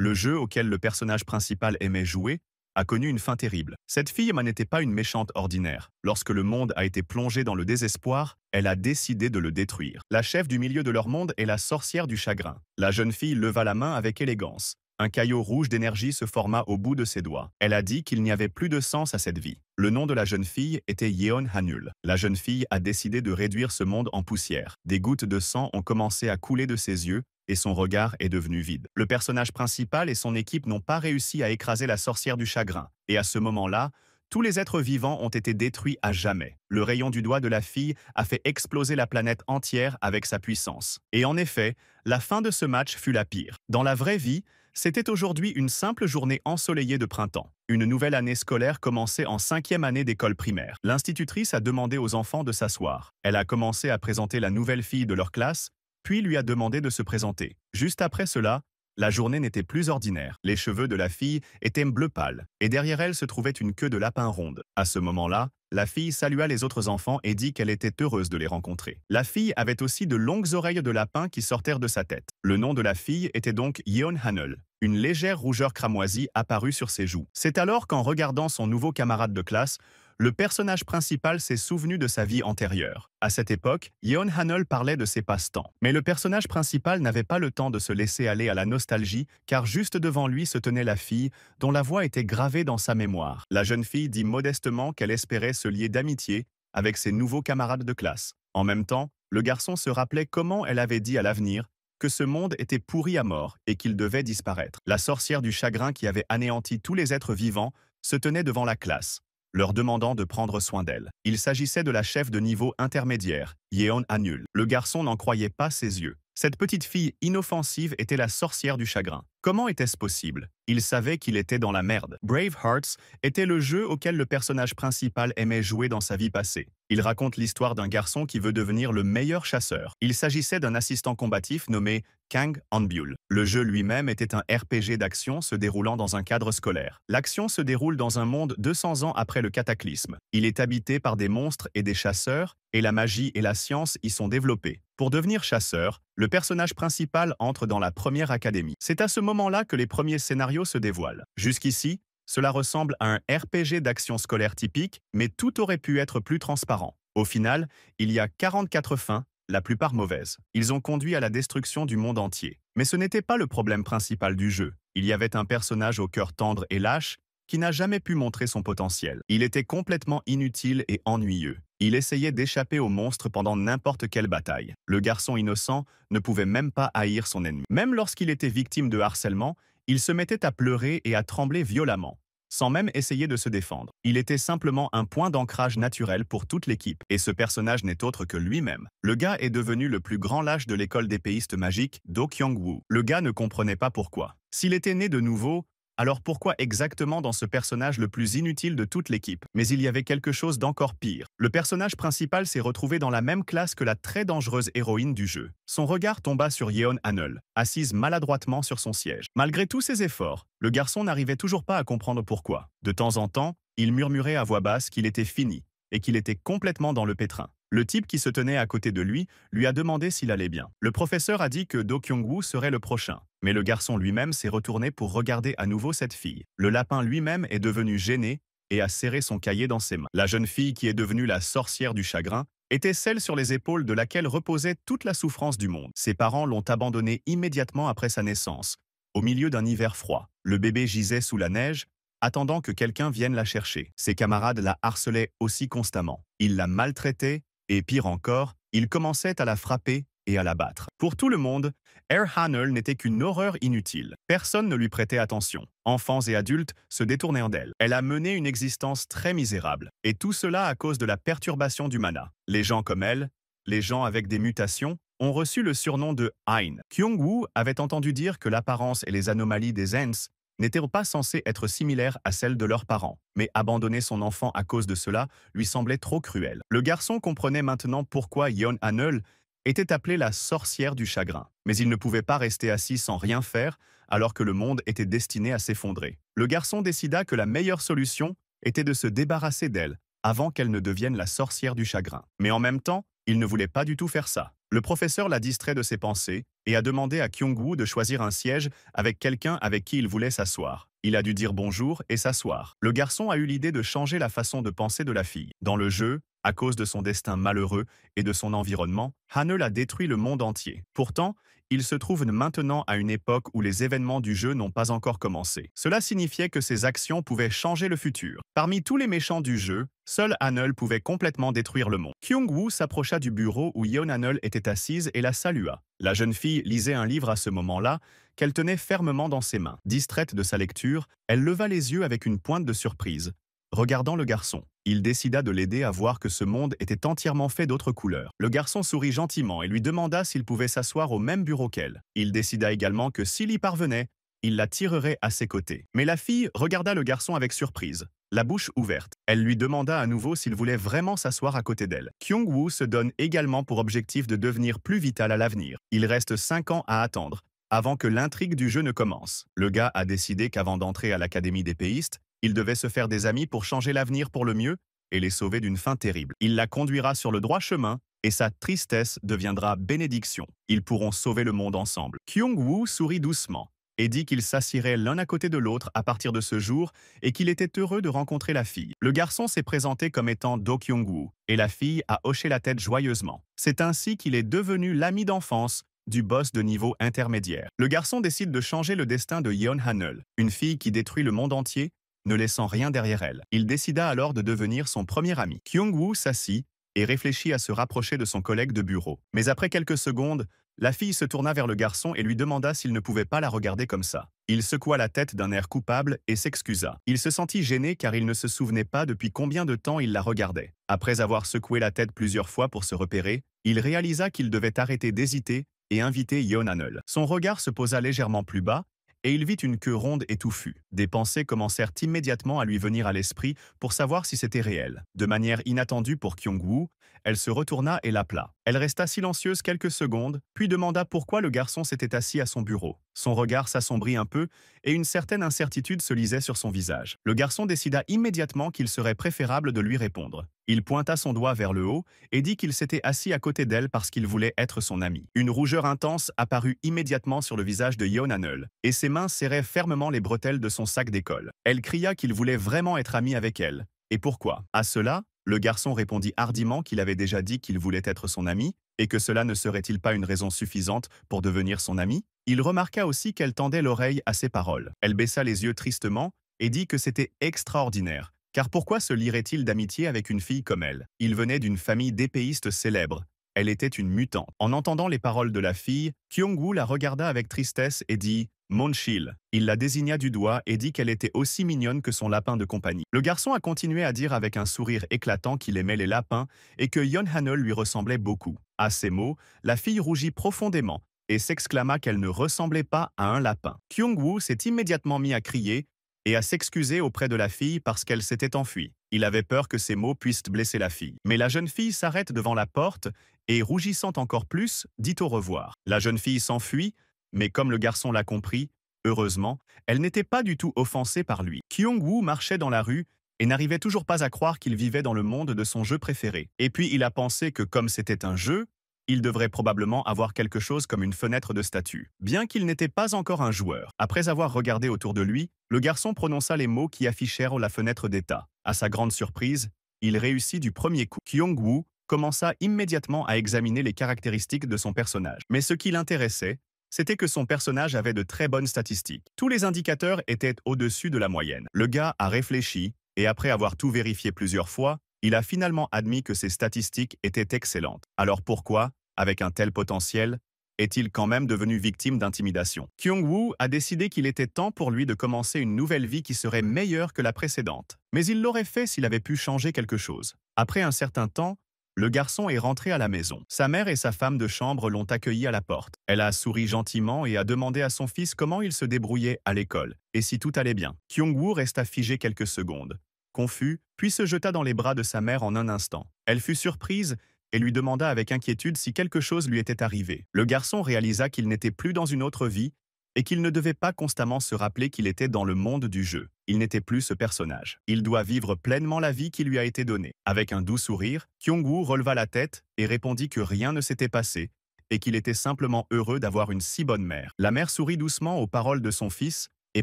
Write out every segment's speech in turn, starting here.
Le jeu auquel le personnage principal aimait jouer a connu une fin terrible. Cette fille n'était pas une méchante ordinaire. Lorsque le monde a été plongé dans le désespoir, elle a décidé de le détruire. La chef du milieu de leur monde est la sorcière du chagrin. La jeune fille leva la main avec élégance. Un caillot rouge d'énergie se forma au bout de ses doigts. Elle a dit qu'il n'y avait plus de sens à cette vie. Le nom de la jeune fille était Yeon Hanul. La jeune fille a décidé de réduire ce monde en poussière. Des gouttes de sang ont commencé à couler de ses yeux, et son regard est devenu vide. Le personnage principal et son équipe n'ont pas réussi à écraser la sorcière du chagrin, et à ce moment-là, tous les êtres vivants ont été détruits à jamais. Le rayon du doigt de la fille a fait exploser la planète entière avec sa puissance. Et en effet, la fin de ce match fut la pire. Dans la vraie vie, c'était aujourd'hui une simple journée ensoleillée de printemps. Une nouvelle année scolaire commençait en cinquième année d'école primaire. L'institutrice a demandé aux enfants de s'asseoir. Elle a commencé à présenter la nouvelle fille de leur classe, puis lui a demandé de se présenter. Juste après cela, la journée n'était plus ordinaire. Les cheveux de la fille étaient bleu pâle, et derrière elle se trouvait une queue de lapin ronde. À ce moment-là, la fille salua les autres enfants et dit qu'elle était heureuse de les rencontrer. La fille avait aussi de longues oreilles de lapin qui sortèrent de sa tête. Le nom de la fille était donc Yeon Hanel. Une légère rougeur cramoisie apparut sur ses joues. C'est alors qu'en regardant son nouveau camarade de classe, le personnage principal s'est souvenu de sa vie antérieure. À cette époque, Yeon Hannel parlait de ses passe-temps. Mais le personnage principal n'avait pas le temps de se laisser aller à la nostalgie, car juste devant lui se tenait la fille, dont la voix était gravée dans sa mémoire. La jeune fille dit modestement qu'elle espérait se lier d'amitié avec ses nouveaux camarades de classe. En même temps, le garçon se rappelait comment elle avait dit à l'avenir que ce monde était pourri à mort et qu'il devait disparaître. La sorcière du chagrin qui avait anéanti tous les êtres vivants se tenait devant la classe leur demandant de prendre soin d'elle. Il s'agissait de la chef de niveau intermédiaire, Yeon Anul. Le garçon n'en croyait pas ses yeux. Cette petite fille inoffensive était la sorcière du chagrin. Comment était-ce possible Il savait qu'il était dans la merde. Brave Hearts était le jeu auquel le personnage principal aimait jouer dans sa vie passée. Il raconte l'histoire d'un garçon qui veut devenir le meilleur chasseur. Il s'agissait d'un assistant combatif nommé Kang Anbule. Le jeu lui-même était un RPG d'action se déroulant dans un cadre scolaire. L'action se déroule dans un monde 200 ans après le cataclysme. Il est habité par des monstres et des chasseurs, et la magie et la science y sont développées. Pour devenir chasseur, le personnage principal entre dans la première académie. C'est à ce moment-là que les premiers scénarios se dévoilent. Jusqu'ici, cela ressemble à un RPG d'action scolaire typique, mais tout aurait pu être plus transparent. Au final, il y a 44 fins, la plupart mauvaises. Ils ont conduit à la destruction du monde entier. Mais ce n'était pas le problème principal du jeu. Il y avait un personnage au cœur tendre et lâche qui n'a jamais pu montrer son potentiel. Il était complètement inutile et ennuyeux. Il essayait d'échapper aux monstres pendant n'importe quelle bataille. Le garçon innocent ne pouvait même pas haïr son ennemi. Même lorsqu'il était victime de harcèlement, il se mettait à pleurer et à trembler violemment sans même essayer de se défendre. Il était simplement un point d'ancrage naturel pour toute l'équipe, et ce personnage n'est autre que lui-même. Le gars est devenu le plus grand lâche de l'école des magiques, Do woo Le gars ne comprenait pas pourquoi. S'il était né de nouveau, alors pourquoi exactement dans ce personnage le plus inutile de toute l'équipe Mais il y avait quelque chose d'encore pire. Le personnage principal s'est retrouvé dans la même classe que la très dangereuse héroïne du jeu. Son regard tomba sur Yeon Hanul, assise maladroitement sur son siège. Malgré tous ses efforts, le garçon n'arrivait toujours pas à comprendre pourquoi. De temps en temps, il murmurait à voix basse qu'il était fini et qu'il était complètement dans le pétrin. Le type qui se tenait à côté de lui lui a demandé s'il allait bien. Le professeur a dit que Do Kyung-woo serait le prochain, mais le garçon lui-même s'est retourné pour regarder à nouveau cette fille. Le lapin lui-même est devenu gêné et a serré son cahier dans ses mains. La jeune fille qui est devenue la sorcière du chagrin était celle sur les épaules de laquelle reposait toute la souffrance du monde. Ses parents l'ont abandonnée immédiatement après sa naissance, au milieu d'un hiver froid. Le bébé gisait sous la neige, attendant que quelqu'un vienne la chercher. Ses camarades la harcelaient aussi constamment. Ils la maltraitaient et pire encore, il commençait à la frapper et à la battre. Pour tout le monde, Air Hanel n'était qu'une horreur inutile. Personne ne lui prêtait attention. Enfants et adultes se détournaient d'elle. Elle a mené une existence très misérable. Et tout cela à cause de la perturbation du mana. Les gens comme elle, les gens avec des mutations, ont reçu le surnom de Ain. kyung wu avait entendu dire que l'apparence et les anomalies des Ents n'étaient pas censées être similaires à celles de leurs parents, mais abandonner son enfant à cause de cela lui semblait trop cruel. Le garçon comprenait maintenant pourquoi Yon Hanel était appelée la sorcière du chagrin, mais il ne pouvait pas rester assis sans rien faire alors que le monde était destiné à s'effondrer. Le garçon décida que la meilleure solution était de se débarrasser d'elle avant qu'elle ne devienne la sorcière du chagrin. Mais en même temps, il ne voulait pas du tout faire ça. Le professeur la distrait de ses pensées et a demandé à Kyung-woo de choisir un siège avec quelqu'un avec qui il voulait s'asseoir. Il a dû dire bonjour et s'asseoir. Le garçon a eu l'idée de changer la façon de penser de la fille. Dans le jeu, à cause de son destin malheureux et de son environnement, Hanel a détruit le monde entier. Pourtant, il se trouve maintenant à une époque où les événements du jeu n'ont pas encore commencé. Cela signifiait que ses actions pouvaient changer le futur. Parmi tous les méchants du jeu, seul Hanul pouvait complètement détruire le monde. Kyung-woo s'approcha du bureau où Yeon Hanul était assise et la salua. La jeune fille lisait un livre à ce moment-là, qu'elle tenait fermement dans ses mains. Distraite de sa lecture, elle leva les yeux avec une pointe de surprise, Regardant le garçon, il décida de l'aider à voir que ce monde était entièrement fait d'autres couleurs. Le garçon sourit gentiment et lui demanda s'il pouvait s'asseoir au même bureau qu'elle. Il décida également que s'il y parvenait, il la tirerait à ses côtés. Mais la fille regarda le garçon avec surprise, la bouche ouverte. Elle lui demanda à nouveau s'il voulait vraiment s'asseoir à côté d'elle. Kyung-woo se donne également pour objectif de devenir plus vital à l'avenir. Il reste cinq ans à attendre, avant que l'intrigue du jeu ne commence. Le gars a décidé qu'avant d'entrer à l'Académie des Péistes, il devait se faire des amis pour changer l'avenir pour le mieux et les sauver d'une fin terrible. Il la conduira sur le droit chemin et sa tristesse deviendra bénédiction. Ils pourront sauver le monde ensemble. Kyung-woo sourit doucement et dit qu'ils s'assirait l'un à côté de l'autre à partir de ce jour et qu'il était heureux de rencontrer la fille. Le garçon s'est présenté comme étant Do Kyung-woo et la fille a hoché la tête joyeusement. C'est ainsi qu'il est devenu l'ami d'enfance du boss de niveau intermédiaire. Le garçon décide de changer le destin de Yeon Hanel, une fille qui détruit le monde entier ne laissant rien derrière elle. Il décida alors de devenir son premier ami. Kyung-woo s'assit et réfléchit à se rapprocher de son collègue de bureau. Mais après quelques secondes, la fille se tourna vers le garçon et lui demanda s'il ne pouvait pas la regarder comme ça. Il secoua la tête d'un air coupable et s'excusa. Il se sentit gêné car il ne se souvenait pas depuis combien de temps il la regardait. Après avoir secoué la tête plusieurs fois pour se repérer, il réalisa qu'il devait arrêter d'hésiter et inviter Yeon Son regard se posa légèrement plus bas et il vit une queue ronde et touffue. Des pensées commencèrent immédiatement à lui venir à l'esprit pour savoir si c'était réel. De manière inattendue pour Kyung-woo, elle se retourna et l'appela. Elle resta silencieuse quelques secondes, puis demanda pourquoi le garçon s'était assis à son bureau. Son regard s'assombrit un peu et une certaine incertitude se lisait sur son visage. Le garçon décida immédiatement qu'il serait préférable de lui répondre. Il pointa son doigt vers le haut et dit qu'il s'était assis à côté d'elle parce qu'il voulait être son ami. Une rougeur intense apparut immédiatement sur le visage de Yonanul et ses mains serraient fermement les bretelles de son sac d'école. Elle cria qu'il voulait vraiment être ami avec elle. Et pourquoi À cela, le garçon répondit hardiment qu'il avait déjà dit qu'il voulait être son ami, et que cela ne serait-il pas une raison suffisante pour devenir son ami Il remarqua aussi qu'elle tendait l'oreille à ses paroles. Elle baissa les yeux tristement et dit que c'était extraordinaire, car pourquoi se lierait-il d'amitié avec une fille comme elle Il venait d'une famille d'épéistes célèbres, elle était une mutante. En entendant les paroles de la fille, Kyung-woo la regarda avec tristesse et dit « Monchil ». Il la désigna du doigt et dit qu'elle était aussi mignonne que son lapin de compagnie. Le garçon a continué à dire avec un sourire éclatant qu'il aimait les lapins et que Yon Hanel lui ressemblait beaucoup. À ces mots, la fille rougit profondément et s'exclama qu'elle ne ressemblait pas à un lapin. Kyung-woo s'est immédiatement mis à crier et à s'excuser auprès de la fille parce qu'elle s'était enfuie. Il avait peur que ces mots puissent blesser la fille. Mais la jeune fille s'arrête devant la porte et, rougissant encore plus, dit au revoir. La jeune fille s'enfuit, mais comme le garçon l'a compris, heureusement, elle n'était pas du tout offensée par lui. Kyung-woo marchait dans la rue et n'arrivait toujours pas à croire qu'il vivait dans le monde de son jeu préféré. Et puis il a pensé que comme c'était un jeu, il devrait probablement avoir quelque chose comme une fenêtre de statut. Bien qu'il n'était pas encore un joueur, après avoir regardé autour de lui, le garçon prononça les mots qui affichèrent la fenêtre d'état. À sa grande surprise, il réussit du premier coup. Kyung-woo commença immédiatement à examiner les caractéristiques de son personnage. Mais ce qui l'intéressait, c'était que son personnage avait de très bonnes statistiques. Tous les indicateurs étaient au-dessus de la moyenne. Le gars a réfléchi, et après avoir tout vérifié plusieurs fois, il a finalement admis que ses statistiques étaient excellentes. Alors pourquoi avec un tel potentiel, est-il quand même devenu victime d'intimidation Kyung-woo a décidé qu'il était temps pour lui de commencer une nouvelle vie qui serait meilleure que la précédente, mais il l'aurait fait s'il avait pu changer quelque chose. Après un certain temps, le garçon est rentré à la maison. Sa mère et sa femme de chambre l'ont accueilli à la porte. Elle a souri gentiment et a demandé à son fils comment il se débrouillait à l'école et si tout allait bien. Kyung-woo resta figé quelques secondes, confus, puis se jeta dans les bras de sa mère en un instant. Elle fut surprise, et lui demanda avec inquiétude si quelque chose lui était arrivé. Le garçon réalisa qu'il n'était plus dans une autre vie et qu'il ne devait pas constamment se rappeler qu'il était dans le monde du jeu. Il n'était plus ce personnage. Il doit vivre pleinement la vie qui lui a été donnée. Avec un doux sourire, Kyung-woo releva la tête et répondit que rien ne s'était passé et qu'il était simplement heureux d'avoir une si bonne mère. La mère sourit doucement aux paroles de son fils et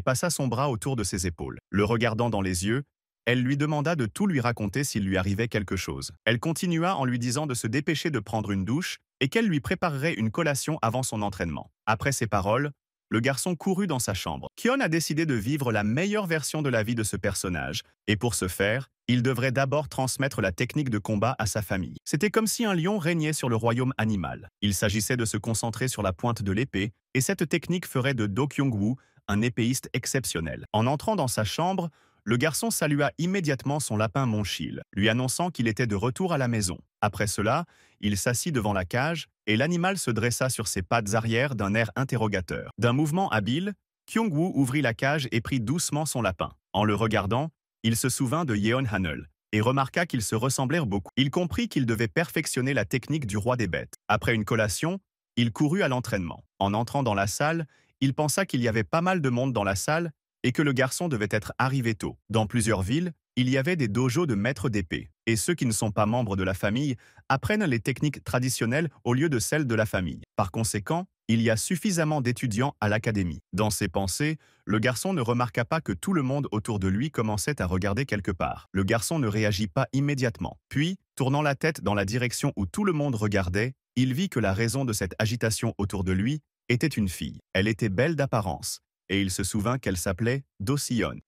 passa son bras autour de ses épaules. Le regardant dans les yeux, elle lui demanda de tout lui raconter s'il lui arrivait quelque chose. Elle continua en lui disant de se dépêcher de prendre une douche et qu'elle lui préparerait une collation avant son entraînement. Après ces paroles, le garçon courut dans sa chambre. Kion a décidé de vivre la meilleure version de la vie de ce personnage, et pour ce faire, il devrait d'abord transmettre la technique de combat à sa famille. C'était comme si un lion régnait sur le royaume animal. Il s'agissait de se concentrer sur la pointe de l'épée, et cette technique ferait de Do kyung un épéiste exceptionnel. En entrant dans sa chambre, le garçon salua immédiatement son lapin Monchil, lui annonçant qu'il était de retour à la maison. Après cela, il s'assit devant la cage et l'animal se dressa sur ses pattes arrière d'un air interrogateur. D'un mouvement habile, Kyung-woo ouvrit la cage et prit doucement son lapin. En le regardant, il se souvint de Yeon Hanel et remarqua qu'ils se ressemblèrent beaucoup. Il comprit qu'il devait perfectionner la technique du roi des bêtes. Après une collation, il courut à l'entraînement. En entrant dans la salle, il pensa qu'il y avait pas mal de monde dans la salle et que le garçon devait être arrivé tôt. Dans plusieurs villes, il y avait des dojos de maîtres d'épée, et ceux qui ne sont pas membres de la famille apprennent les techniques traditionnelles au lieu de celles de la famille. Par conséquent, il y a suffisamment d'étudiants à l'académie. Dans ses pensées, le garçon ne remarqua pas que tout le monde autour de lui commençait à regarder quelque part. Le garçon ne réagit pas immédiatement. Puis, tournant la tête dans la direction où tout le monde regardait, il vit que la raison de cette agitation autour de lui était une fille. Elle était belle d'apparence, et il se souvint qu'elle s'appelait Do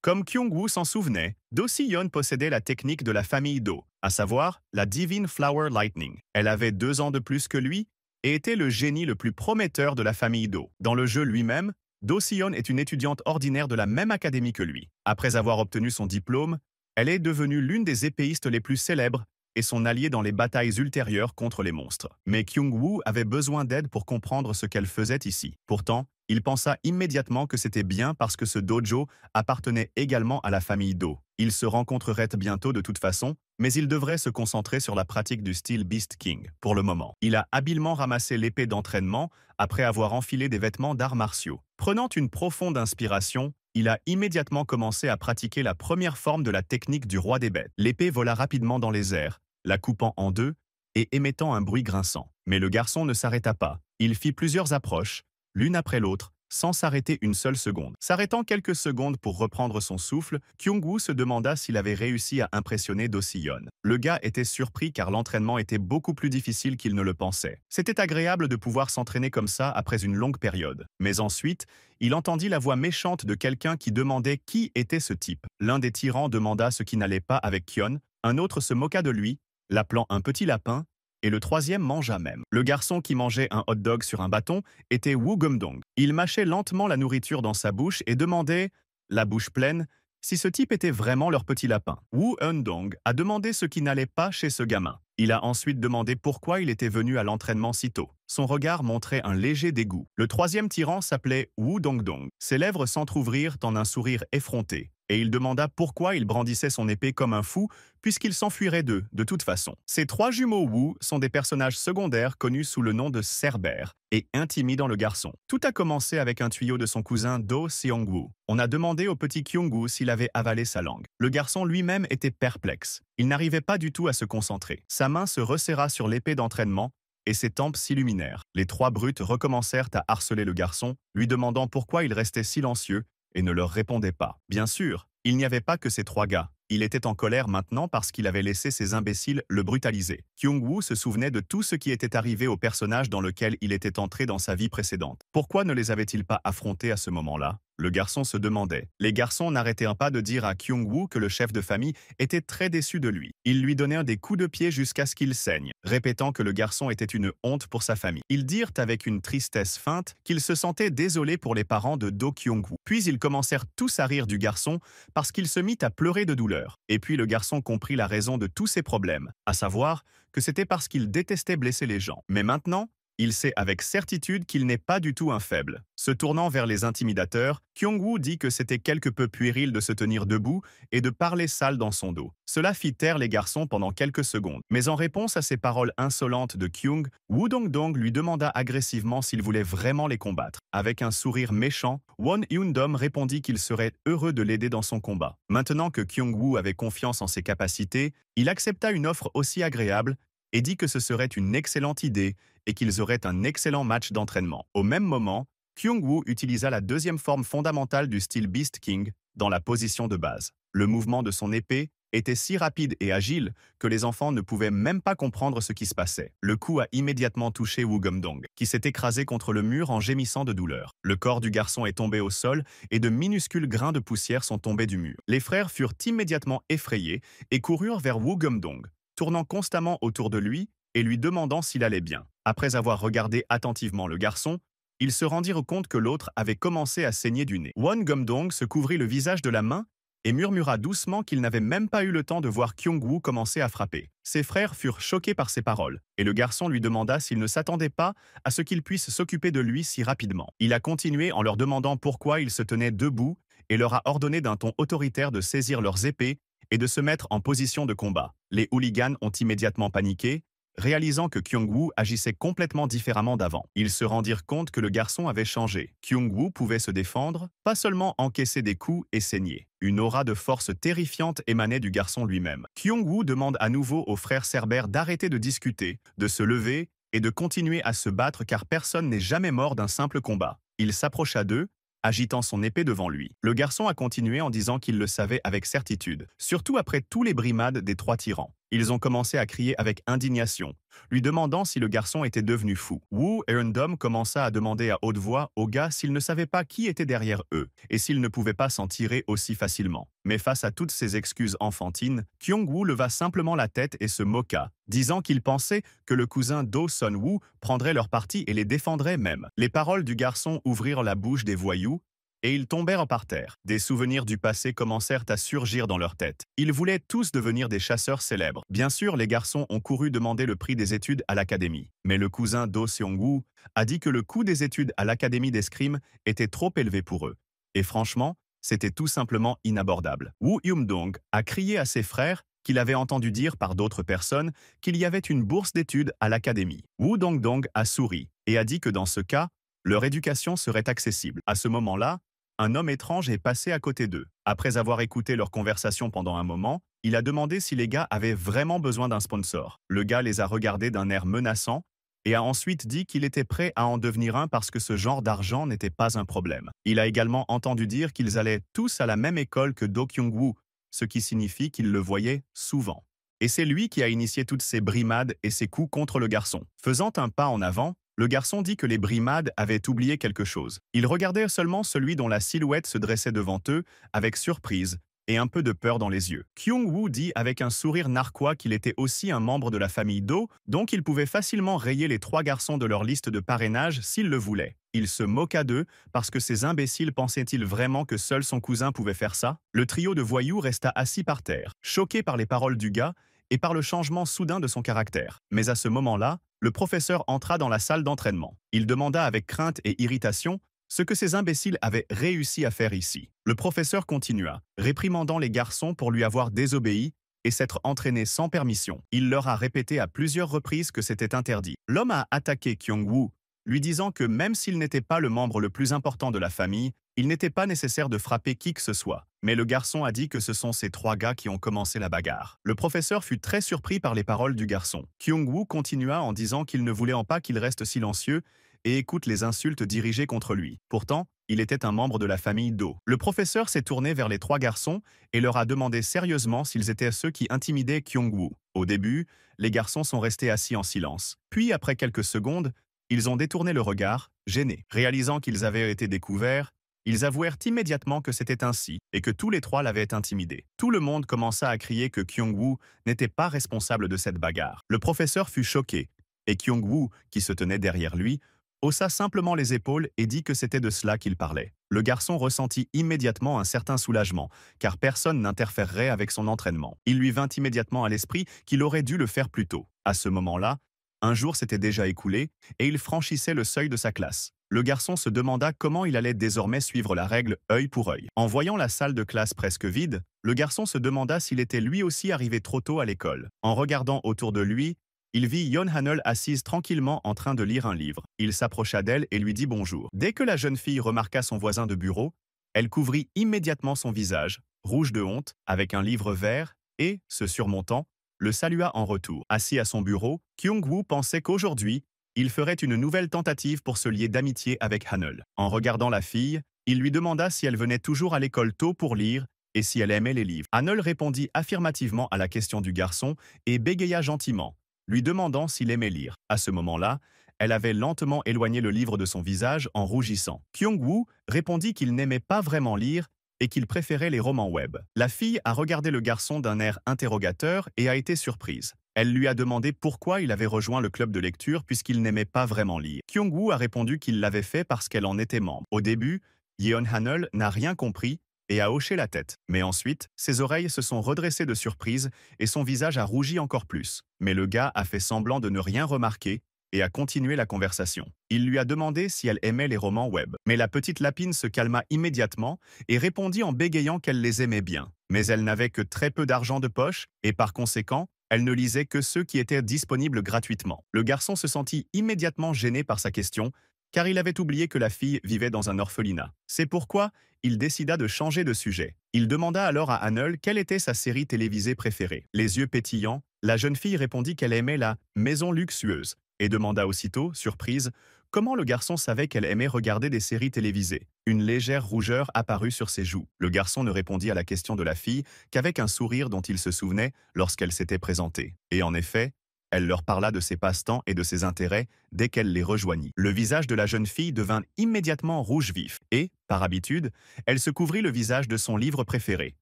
Comme kyung wu s'en souvenait, Do possédait la technique de la famille Do, à savoir la Divine Flower Lightning. Elle avait deux ans de plus que lui et était le génie le plus prometteur de la famille Do. Dans le jeu lui-même, Do est une étudiante ordinaire de la même académie que lui. Après avoir obtenu son diplôme, elle est devenue l'une des épéistes les plus célèbres et son allié dans les batailles ultérieures contre les monstres. Mais Kyung-woo avait besoin d'aide pour comprendre ce qu'elle faisait ici. Pourtant, il pensa immédiatement que c'était bien parce que ce dojo appartenait également à la famille Do. Ils se rencontreraient bientôt de toute façon, mais il devrait se concentrer sur la pratique du style Beast King pour le moment. Il a habilement ramassé l'épée d'entraînement après avoir enfilé des vêtements d'arts martiaux. Prenant une profonde inspiration, il a immédiatement commencé à pratiquer la première forme de la technique du roi des bêtes. L'épée vola rapidement dans les airs, la coupant en deux et émettant un bruit grinçant. Mais le garçon ne s'arrêta pas. Il fit plusieurs approches, l'une après l'autre, sans s'arrêter une seule seconde. S'arrêtant quelques secondes pour reprendre son souffle, Kyung-woo se demanda s'il avait réussi à impressionner Dossi Le gars était surpris car l'entraînement était beaucoup plus difficile qu'il ne le pensait. C'était agréable de pouvoir s'entraîner comme ça après une longue période. Mais ensuite, il entendit la voix méchante de quelqu'un qui demandait qui était ce type. L'un des tyrans demanda ce qui n'allait pas avec Kyon, un autre se moqua de lui, l'appelant un petit lapin, et le troisième mangea même. Le garçon qui mangeait un hot-dog sur un bâton était Wu Gumdong. Il mâchait lentement la nourriture dans sa bouche et demandait, la bouche pleine, si ce type était vraiment leur petit lapin. Wu Undong dong a demandé ce qui n'allait pas chez ce gamin. Il a ensuite demandé pourquoi il était venu à l'entraînement si tôt. Son regard montrait un léger dégoût. Le troisième tyran s'appelait Wu Dongdong. Ses lèvres s'entr'ouvrirent en un sourire effronté et il demanda pourquoi il brandissait son épée comme un fou, puisqu'il s'enfuirait d'eux, de toute façon. Ces trois jumeaux Wu sont des personnages secondaires connus sous le nom de Cerbère et intimidant le garçon. Tout a commencé avec un tuyau de son cousin Do seong Wu. On a demandé au petit kyung Wu s'il avait avalé sa langue. Le garçon lui-même était perplexe. Il n'arrivait pas du tout à se concentrer. Sa main se resserra sur l'épée d'entraînement et ses tempes s'illuminèrent. Les trois brutes recommencèrent à harceler le garçon, lui demandant pourquoi il restait silencieux et ne leur répondait pas. Bien sûr, il n'y avait pas que ces trois gars. Il était en colère maintenant parce qu'il avait laissé ces imbéciles le brutaliser. kyung wu se souvenait de tout ce qui était arrivé au personnage dans lequel il était entré dans sa vie précédente. Pourquoi ne les avait-il pas affrontés à ce moment-là le garçon se demandait. Les garçons n'arrêtaient pas de dire à Kyung-woo que le chef de famille était très déçu de lui. Ils lui donnèrent des coups de pied jusqu'à ce qu'il saigne, répétant que le garçon était une honte pour sa famille. Ils dirent avec une tristesse feinte qu'ils se sentaient désolés pour les parents de Do Kyung-woo. Puis ils commencèrent tous à rire du garçon parce qu'il se mit à pleurer de douleur. Et puis le garçon comprit la raison de tous ses problèmes, à savoir que c'était parce qu'il détestait blesser les gens. Mais maintenant, il sait avec certitude qu'il n'est pas du tout un faible. Se tournant vers les intimidateurs, Kyung-woo dit que c'était quelque peu puéril de se tenir debout et de parler sale dans son dos. Cela fit taire les garçons pendant quelques secondes. Mais en réponse à ces paroles insolentes de Kyung, Woo Dong-dong lui demanda agressivement s'il voulait vraiment les combattre. Avec un sourire méchant, Won Hyun-dom répondit qu'il serait heureux de l'aider dans son combat. Maintenant que Kyung-woo avait confiance en ses capacités, il accepta une offre aussi agréable et dit que ce serait une excellente idée et qu'ils auraient un excellent match d'entraînement. Au même moment, Kyung-woo utilisa la deuxième forme fondamentale du style Beast King dans la position de base. Le mouvement de son épée était si rapide et agile que les enfants ne pouvaient même pas comprendre ce qui se passait. Le coup a immédiatement touché Wu Gumdong, qui s'est écrasé contre le mur en gémissant de douleur. Le corps du garçon est tombé au sol et de minuscules grains de poussière sont tombés du mur. Les frères furent immédiatement effrayés et coururent vers Wu Gumdong, tournant constamment autour de lui et lui demandant s'il allait bien. Après avoir regardé attentivement le garçon, ils se rendirent compte que l'autre avait commencé à saigner du nez. Won Gumdong se couvrit le visage de la main et murmura doucement qu'il n'avait même pas eu le temps de voir kyung wu commencer à frapper. Ses frères furent choqués par ces paroles, et le garçon lui demanda s'il ne s'attendait pas à ce qu'il puisse s'occuper de lui si rapidement. Il a continué en leur demandant pourquoi il se tenait debout et leur a ordonné d'un ton autoritaire de saisir leurs épées et de se mettre en position de combat. Les hooligans ont immédiatement paniqué, réalisant que Kyung-woo agissait complètement différemment d'avant. Ils se rendirent compte que le garçon avait changé. Kyung-woo pouvait se défendre, pas seulement encaisser des coups et saigner. Une aura de force terrifiante émanait du garçon lui-même. Kyung-woo demande à nouveau aux frères Cerber d'arrêter de discuter, de se lever et de continuer à se battre car personne n'est jamais mort d'un simple combat. Il s'approcha d'eux, agitant son épée devant lui. Le garçon a continué en disant qu'il le savait avec certitude, surtout après tous les brimades des trois tyrans. Ils ont commencé à crier avec indignation, lui demandant si le garçon était devenu fou. Wu et Dom commença à demander à haute voix au gars s'il ne savait pas qui était derrière eux et s'il ne pouvait pas s'en tirer aussi facilement. Mais face à toutes ces excuses enfantines, Kyung-woo leva simplement la tête et se moqua, disant qu'il pensait que le cousin Do Sun-woo prendrait leur parti et les défendrait même. Les paroles du garçon ouvrirent la bouche des voyous, et ils tombèrent par terre. Des souvenirs du passé commencèrent à surgir dans leur tête. Ils voulaient tous devenir des chasseurs célèbres. Bien sûr, les garçons ont couru demander le prix des études à l'académie. Mais le cousin Do Seong-woo a dit que le coût des études à l'académie d'escrime était trop élevé pour eux. Et franchement, c'était tout simplement inabordable. Woo Yum-dong a crié à ses frères qu'il avait entendu dire par d'autres personnes qu'il y avait une bourse d'études à l'académie. Woo Dong-dong a souri et a dit que dans ce cas, leur éducation serait accessible. À ce moment-là, un homme étrange est passé à côté d'eux. Après avoir écouté leur conversation pendant un moment, il a demandé si les gars avaient vraiment besoin d'un sponsor. Le gars les a regardés d'un air menaçant et a ensuite dit qu'il était prêt à en devenir un parce que ce genre d'argent n'était pas un problème. Il a également entendu dire qu'ils allaient tous à la même école que Do Kyung-woo, ce qui signifie qu'il le voyait souvent. Et c'est lui qui a initié toutes ces brimades et ces coups contre le garçon. Faisant un pas en avant, le garçon dit que les brimades avaient oublié quelque chose. Ils regardèrent seulement celui dont la silhouette se dressait devant eux, avec surprise et un peu de peur dans les yeux. Kyung-woo dit avec un sourire narquois qu'il était aussi un membre de la famille Do, donc il pouvait facilement rayer les trois garçons de leur liste de parrainage s'il le voulait. Il se moqua d'eux parce que ces imbéciles pensaient-ils vraiment que seul son cousin pouvait faire ça Le trio de voyous resta assis par terre. Choqué par les paroles du gars, et par le changement soudain de son caractère. Mais à ce moment-là, le professeur entra dans la salle d'entraînement. Il demanda avec crainte et irritation ce que ces imbéciles avaient réussi à faire ici. Le professeur continua, réprimandant les garçons pour lui avoir désobéi et s'être entraîné sans permission. Il leur a répété à plusieurs reprises que c'était interdit. L'homme a attaqué Kyung-woo lui disant que même s'il n'était pas le membre le plus important de la famille, il n'était pas nécessaire de frapper qui que ce soit. Mais le garçon a dit que ce sont ces trois gars qui ont commencé la bagarre. Le professeur fut très surpris par les paroles du garçon. Kyung-woo continua en disant qu'il ne voulait en pas qu'il reste silencieux et écoute les insultes dirigées contre lui. Pourtant, il était un membre de la famille Do. Le professeur s'est tourné vers les trois garçons et leur a demandé sérieusement s'ils étaient ceux qui intimidaient Kyung-woo. Au début, les garçons sont restés assis en silence. Puis, après quelques secondes, ils ont détourné le regard, gênés. Réalisant qu'ils avaient été découverts, ils avouèrent immédiatement que c'était ainsi et que tous les trois l'avaient intimidé. Tout le monde commença à crier que Kyung-woo n'était pas responsable de cette bagarre. Le professeur fut choqué et Kyung-woo, qui se tenait derrière lui, haussa simplement les épaules et dit que c'était de cela qu'il parlait. Le garçon ressentit immédiatement un certain soulagement, car personne n'interférerait avec son entraînement. Il lui vint immédiatement à l'esprit qu'il aurait dû le faire plus tôt. À ce moment-là, un jour s'était déjà écoulé, et il franchissait le seuil de sa classe. Le garçon se demanda comment il allait désormais suivre la règle œil pour œil. En voyant la salle de classe presque vide, le garçon se demanda s'il était lui aussi arrivé trop tôt à l'école. En regardant autour de lui, il vit Yon Hanel assise tranquillement en train de lire un livre. Il s'approcha d'elle et lui dit bonjour. Dès que la jeune fille remarqua son voisin de bureau, elle couvrit immédiatement son visage, rouge de honte, avec un livre vert et, se surmontant, le salua en retour. Assis à son bureau, Kyung-woo pensait qu'aujourd'hui, il ferait une nouvelle tentative pour se lier d'amitié avec Hanul. En regardant la fille, il lui demanda si elle venait toujours à l'école tôt pour lire et si elle aimait les livres. Hanul répondit affirmativement à la question du garçon et bégaya gentiment, lui demandant s'il aimait lire. À ce moment-là, elle avait lentement éloigné le livre de son visage en rougissant. Kyung-woo répondit qu'il n'aimait pas vraiment lire et qu'il préférait les romans web. La fille a regardé le garçon d'un air interrogateur et a été surprise. Elle lui a demandé pourquoi il avait rejoint le club de lecture puisqu'il n'aimait pas vraiment lire. Kyung-woo a répondu qu'il l'avait fait parce qu'elle en était membre. Au début, Yeon Hanul n'a rien compris et a hoché la tête. Mais ensuite, ses oreilles se sont redressées de surprise et son visage a rougi encore plus. Mais le gars a fait semblant de ne rien remarquer et a continué la conversation. Il lui a demandé si elle aimait les romans web, mais la petite lapine se calma immédiatement et répondit en bégayant qu'elle les aimait bien. Mais elle n'avait que très peu d'argent de poche, et par conséquent, elle ne lisait que ceux qui étaient disponibles gratuitement. Le garçon se sentit immédiatement gêné par sa question, car il avait oublié que la fille vivait dans un orphelinat. C'est pourquoi il décida de changer de sujet. Il demanda alors à Annel quelle était sa série télévisée préférée. Les yeux pétillants, la jeune fille répondit qu'elle aimait la « maison luxueuse », et demanda aussitôt, surprise, comment le garçon savait qu'elle aimait regarder des séries télévisées. Une légère rougeur apparut sur ses joues. Le garçon ne répondit à la question de la fille qu'avec un sourire dont il se souvenait lorsqu'elle s'était présentée. Et en effet, elle leur parla de ses passe-temps et de ses intérêts dès qu'elle les rejoignit. Le visage de la jeune fille devint immédiatement rouge vif et, par habitude, elle se couvrit le visage de son livre préféré.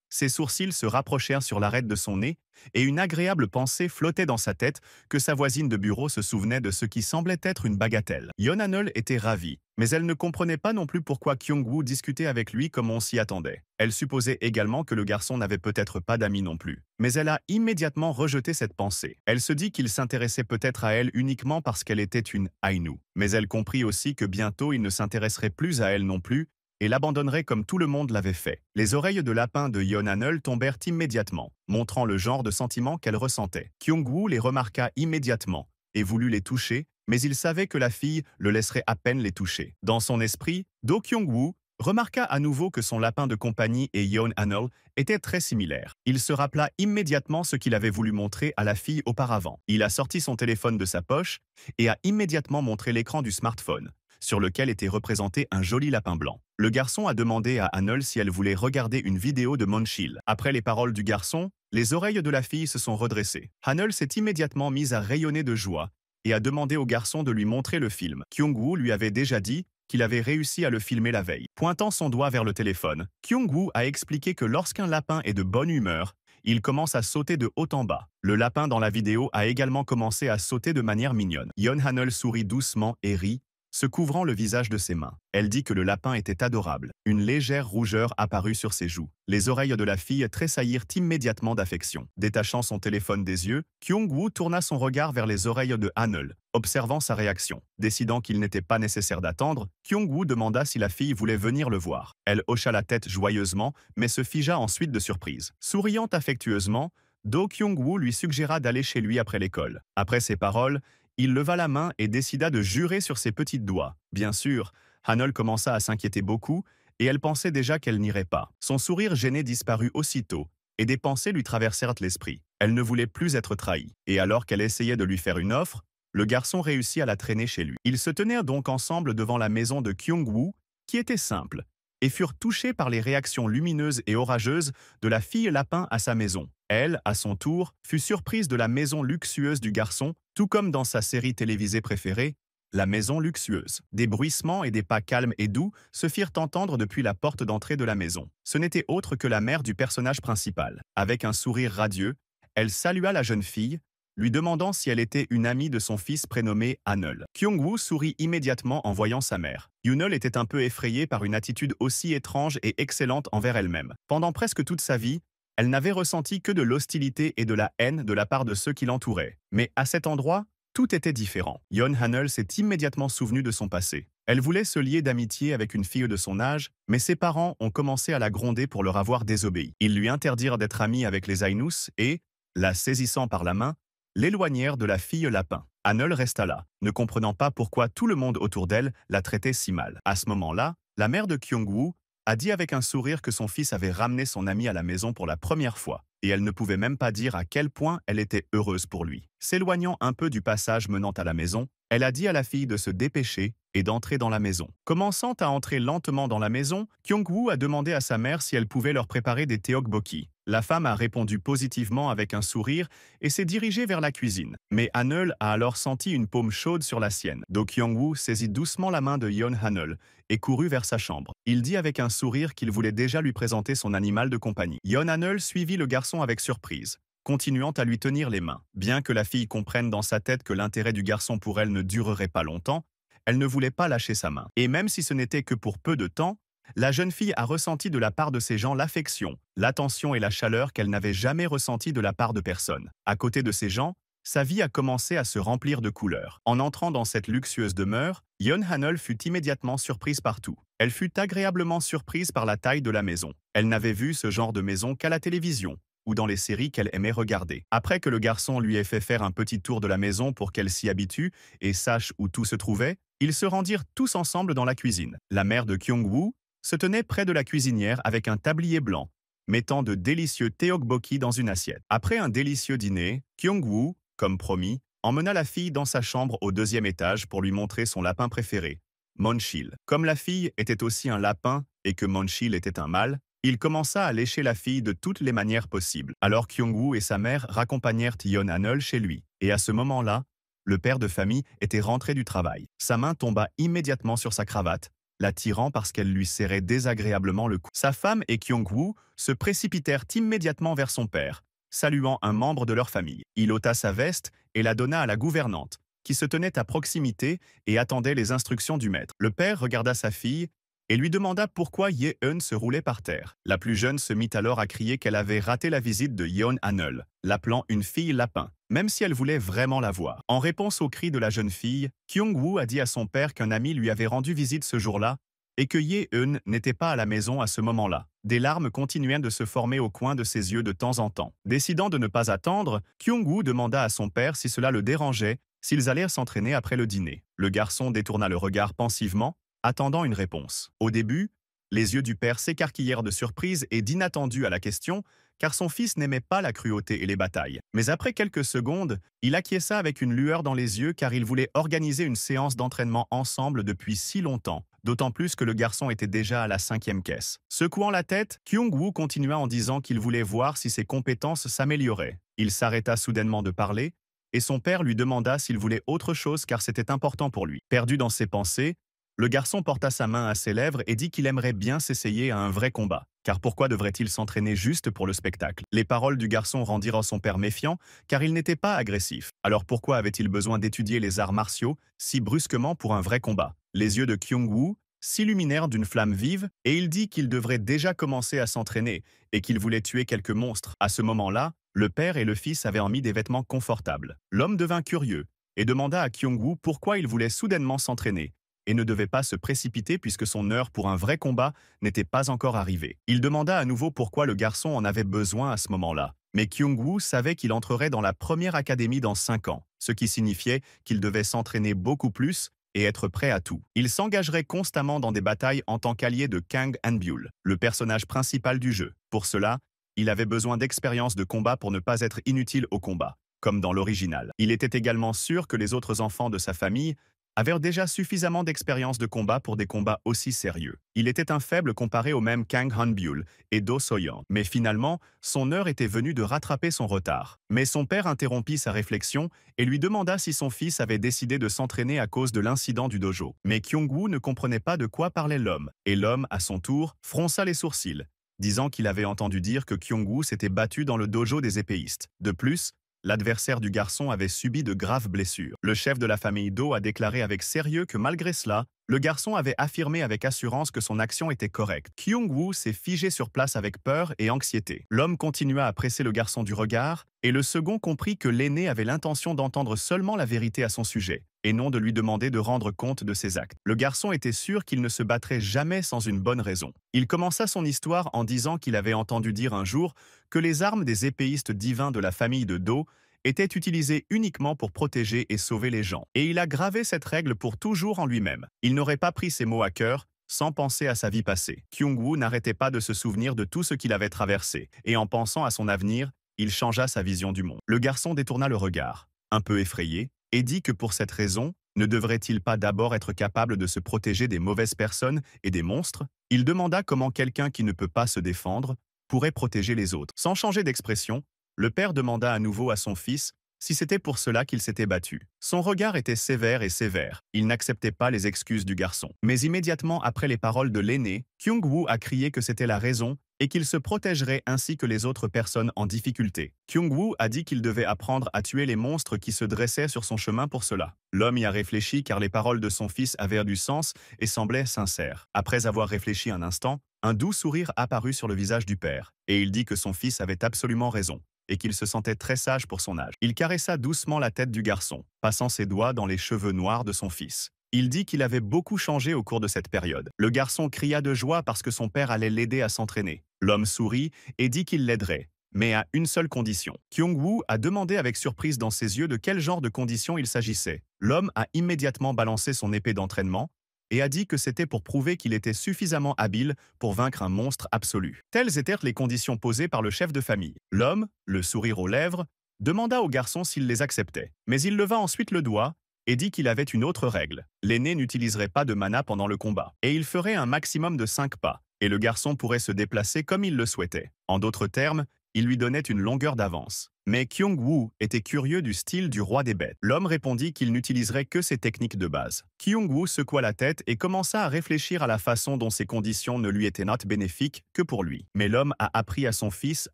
Ses sourcils se rapprochèrent sur l'arête de son nez, et une agréable pensée flottait dans sa tête que sa voisine de bureau se souvenait de ce qui semblait être une bagatelle. Yonanul était ravie, mais elle ne comprenait pas non plus pourquoi kyung discutait avec lui comme on s'y attendait. Elle supposait également que le garçon n'avait peut-être pas d'amis non plus. Mais elle a immédiatement rejeté cette pensée. Elle se dit qu'il s'intéressait peut-être à elle uniquement parce qu'elle était une Ainu. Mais elle comprit aussi que bientôt il ne s'intéresserait plus à elle non plus, et l'abandonnerait comme tout le monde l'avait fait. Les oreilles de lapin de Yon anul tombèrent immédiatement, montrant le genre de sentiment qu'elle ressentait. Kyung-woo les remarqua immédiatement et voulut les toucher, mais il savait que la fille le laisserait à peine les toucher. Dans son esprit, Do Kyung-woo remarqua à nouveau que son lapin de compagnie et Yon Hanul étaient très similaires. Il se rappela immédiatement ce qu'il avait voulu montrer à la fille auparavant. Il a sorti son téléphone de sa poche et a immédiatement montré l'écran du smartphone, sur lequel était représenté un joli lapin blanc. Le garçon a demandé à Annel si elle voulait regarder une vidéo de Monchil. Après les paroles du garçon, les oreilles de la fille se sont redressées. Hanel s'est immédiatement mise à rayonner de joie et a demandé au garçon de lui montrer le film. Kyung-woo lui avait déjà dit qu'il avait réussi à le filmer la veille. Pointant son doigt vers le téléphone, Kyung-woo a expliqué que lorsqu'un lapin est de bonne humeur, il commence à sauter de haut en bas. Le lapin dans la vidéo a également commencé à sauter de manière mignonne. Yon Hanel sourit doucement et rit, se couvrant le visage de ses mains. Elle dit que le lapin était adorable. Une légère rougeur apparut sur ses joues. Les oreilles de la fille tressaillirent immédiatement d'affection. Détachant son téléphone des yeux, Kyung-woo tourna son regard vers les oreilles de Hanul, observant sa réaction. Décidant qu'il n'était pas nécessaire d'attendre, Kyung-woo demanda si la fille voulait venir le voir. Elle hocha la tête joyeusement, mais se figea ensuite de surprise. Souriant affectueusement, Do Kyung-woo lui suggéra d'aller chez lui après l'école. Après ces paroles, il leva la main et décida de jurer sur ses petits doigts. Bien sûr, Hanol commença à s'inquiéter beaucoup, et elle pensait déjà qu'elle n'irait pas. Son sourire gêné disparut aussitôt, et des pensées lui traversèrent l'esprit. Elle ne voulait plus être trahie, et alors qu'elle essayait de lui faire une offre, le garçon réussit à la traîner chez lui. Ils se tenaient donc ensemble devant la maison de Kyung-woo, qui était simple, et furent touchés par les réactions lumineuses et orageuses de la fille lapin à sa maison. Elle, à son tour, fut surprise de la maison luxueuse du garçon, tout comme dans sa série télévisée préférée, La maison luxueuse. Des bruissements et des pas calmes et doux se firent entendre depuis la porte d'entrée de la maison. Ce n'était autre que la mère du personnage principal. Avec un sourire radieux, elle salua la jeune fille, lui demandant si elle était une amie de son fils prénommé Hanul. Kyung-woo sourit immédiatement en voyant sa mère. Yunul était un peu effrayée par une attitude aussi étrange et excellente envers elle-même. Pendant presque toute sa vie, elle n'avait ressenti que de l'hostilité et de la haine de la part de ceux qui l'entouraient. Mais à cet endroit, tout était différent. Yon Hanel s'est immédiatement souvenu de son passé. Elle voulait se lier d'amitié avec une fille de son âge, mais ses parents ont commencé à la gronder pour leur avoir désobéi. Ils lui interdirent d'être amie avec les Ainus et, la saisissant par la main, l'éloignèrent de la fille lapin. Hanel resta là, ne comprenant pas pourquoi tout le monde autour d'elle la traitait si mal. À ce moment-là, la mère de kyung a dit avec un sourire que son fils avait ramené son ami à la maison pour la première fois, et elle ne pouvait même pas dire à quel point elle était heureuse pour lui. S'éloignant un peu du passage menant à la maison, elle a dit à la fille de se dépêcher et d'entrer dans la maison. Commençant à entrer lentement dans la maison, Kyung-woo a demandé à sa mère si elle pouvait leur préparer des teokboki. La femme a répondu positivement avec un sourire et s'est dirigée vers la cuisine. Mais Hanul a alors senti une paume chaude sur la sienne. Do Kyung-woo saisit doucement la main de Yeon Hanul et courut vers sa chambre. Il dit avec un sourire qu'il voulait déjà lui présenter son animal de compagnie. Yeon Hanul suivit le garçon avec surprise continuant à lui tenir les mains. Bien que la fille comprenne dans sa tête que l'intérêt du garçon pour elle ne durerait pas longtemps, elle ne voulait pas lâcher sa main. Et même si ce n'était que pour peu de temps, la jeune fille a ressenti de la part de ces gens l'affection, l'attention et la chaleur qu'elle n'avait jamais ressenti de la part de personne. À côté de ces gens, sa vie a commencé à se remplir de couleurs. En entrant dans cette luxueuse demeure, Yon Hanel fut immédiatement surprise partout. Elle fut agréablement surprise par la taille de la maison. Elle n'avait vu ce genre de maison qu'à la télévision ou dans les séries qu'elle aimait regarder. Après que le garçon lui ait fait faire un petit tour de la maison pour qu'elle s'y habitue et sache où tout se trouvait, ils se rendirent tous ensemble dans la cuisine. La mère de Kyung-woo se tenait près de la cuisinière avec un tablier blanc, mettant de délicieux teokbokki dans une assiette. Après un délicieux dîner, Kyung-woo, comme promis, emmena la fille dans sa chambre au deuxième étage pour lui montrer son lapin préféré, Monchil. Comme la fille était aussi un lapin et que Monchil était un mâle, il commença à lécher la fille de toutes les manières possibles, alors Kyung-woo et sa mère raccompagnèrent Yon Hanul chez lui. Et à ce moment-là, le père de famille était rentré du travail. Sa main tomba immédiatement sur sa cravate, la tirant parce qu'elle lui serrait désagréablement le cou. Sa femme et Kyung-woo se précipitèrent immédiatement vers son père, saluant un membre de leur famille. Il ôta sa veste et la donna à la gouvernante, qui se tenait à proximité et attendait les instructions du maître. Le père regarda sa fille et lui demanda pourquoi Ye Eun se roulait par terre. La plus jeune se mit alors à crier qu'elle avait raté la visite de Yeon Hanul, l'appelant une fille lapin, même si elle voulait vraiment la voir. En réponse au cri de la jeune fille, Kyung-woo a dit à son père qu'un ami lui avait rendu visite ce jour-là et que Ye Eun n'était pas à la maison à ce moment-là. Des larmes continuaient de se former au coin de ses yeux de temps en temps. Décidant de ne pas attendre, Kyung-woo demanda à son père si cela le dérangeait s'ils allèrent s'entraîner après le dîner. Le garçon détourna le regard pensivement, attendant une réponse. Au début, les yeux du père s'écarquillèrent de surprise et d'inattendu à la question, car son fils n'aimait pas la cruauté et les batailles. Mais après quelques secondes, il acquiesça avec une lueur dans les yeux car il voulait organiser une séance d'entraînement ensemble depuis si longtemps, d'autant plus que le garçon était déjà à la cinquième caisse. Secouant la tête, Kyung-woo continua en disant qu'il voulait voir si ses compétences s'amélioraient. Il s'arrêta soudainement de parler, et son père lui demanda s'il voulait autre chose car c'était important pour lui. Perdu dans ses pensées, le garçon porta sa main à ses lèvres et dit qu'il aimerait bien s'essayer à un vrai combat, car pourquoi devrait-il s'entraîner juste pour le spectacle Les paroles du garçon rendirent son père méfiant, car il n'était pas agressif. Alors pourquoi avait-il besoin d'étudier les arts martiaux si brusquement pour un vrai combat Les yeux de Kyung-woo s'illuminèrent d'une flamme vive et il dit qu'il devrait déjà commencer à s'entraîner et qu'il voulait tuer quelques monstres. À ce moment-là, le père et le fils avaient mis des vêtements confortables. L'homme devint curieux et demanda à Kyung-woo pourquoi il voulait soudainement s'entraîner et ne devait pas se précipiter puisque son heure pour un vrai combat n'était pas encore arrivée. Il demanda à nouveau pourquoi le garçon en avait besoin à ce moment-là. Mais Kyung-woo savait qu'il entrerait dans la première académie dans cinq ans, ce qui signifiait qu'il devait s'entraîner beaucoup plus et être prêt à tout. Il s'engagerait constamment dans des batailles en tant qu'allié de Kang Anbyul, le personnage principal du jeu. Pour cela, il avait besoin d'expérience de combat pour ne pas être inutile au combat, comme dans l'original. Il était également sûr que les autres enfants de sa famille avait déjà suffisamment d'expérience de combat pour des combats aussi sérieux. Il était un faible comparé au même Kang Hanbyul et Do Soyan, mais finalement, son heure était venue de rattraper son retard. Mais son père interrompit sa réflexion et lui demanda si son fils avait décidé de s'entraîner à cause de l'incident du dojo. Mais Kyung-woo ne comprenait pas de quoi parlait l'homme, et l'homme, à son tour, fronça les sourcils disant qu'il avait entendu dire que Kyung-woo s'était battu dans le dojo des épéistes. De plus, l'adversaire du garçon avait subi de graves blessures. Le chef de la famille Do a déclaré avec sérieux que malgré cela, le garçon avait affirmé avec assurance que son action était correcte. Kyung-woo s'est figé sur place avec peur et anxiété. L'homme continua à presser le garçon du regard, et le second comprit que l'aîné avait l'intention d'entendre seulement la vérité à son sujet, et non de lui demander de rendre compte de ses actes. Le garçon était sûr qu'il ne se battrait jamais sans une bonne raison. Il commença son histoire en disant qu'il avait entendu dire un jour que les armes des épéistes divins de la famille de Do était utilisé uniquement pour protéger et sauver les gens. Et il a gravé cette règle pour toujours en lui-même. Il n'aurait pas pris ces mots à cœur sans penser à sa vie passée. Kyung-woo n'arrêtait pas de se souvenir de tout ce qu'il avait traversé, et en pensant à son avenir, il changea sa vision du monde. Le garçon détourna le regard, un peu effrayé, et dit que pour cette raison, ne devrait-il pas d'abord être capable de se protéger des mauvaises personnes et des monstres Il demanda comment quelqu'un qui ne peut pas se défendre pourrait protéger les autres. Sans changer d'expression, le père demanda à nouveau à son fils si c'était pour cela qu'il s'était battu. Son regard était sévère et sévère. Il n'acceptait pas les excuses du garçon. Mais immédiatement après les paroles de l'aîné, kyung wu a crié que c'était la raison et qu'il se protégerait ainsi que les autres personnes en difficulté. kyung wu a dit qu'il devait apprendre à tuer les monstres qui se dressaient sur son chemin pour cela. L'homme y a réfléchi car les paroles de son fils avaient du sens et semblaient sincères. Après avoir réfléchi un instant, un doux sourire apparut sur le visage du père, et il dit que son fils avait absolument raison et qu'il se sentait très sage pour son âge. Il caressa doucement la tête du garçon, passant ses doigts dans les cheveux noirs de son fils. Il dit qu'il avait beaucoup changé au cours de cette période. Le garçon cria de joie parce que son père allait l'aider à s'entraîner. L'homme sourit et dit qu'il l'aiderait, mais à une seule condition. Kyung-woo a demandé avec surprise dans ses yeux de quel genre de condition il s'agissait. L'homme a immédiatement balancé son épée d'entraînement et a dit que c'était pour prouver qu'il était suffisamment habile pour vaincre un monstre absolu. Telles étaient les conditions posées par le chef de famille. L'homme, le sourire aux lèvres, demanda au garçon s'il les acceptait, mais il leva ensuite le doigt et dit qu'il avait une autre règle. L'aîné n'utiliserait pas de mana pendant le combat, et il ferait un maximum de cinq pas, et le garçon pourrait se déplacer comme il le souhaitait. En d'autres termes, il lui donnait une longueur d'avance. Mais Kyung-woo était curieux du style du roi des bêtes. L'homme répondit qu'il n'utiliserait que ses techniques de base. Kyung-woo secoua la tête et commença à réfléchir à la façon dont ces conditions ne lui étaient not bénéfiques que pour lui. Mais l'homme a appris à son fils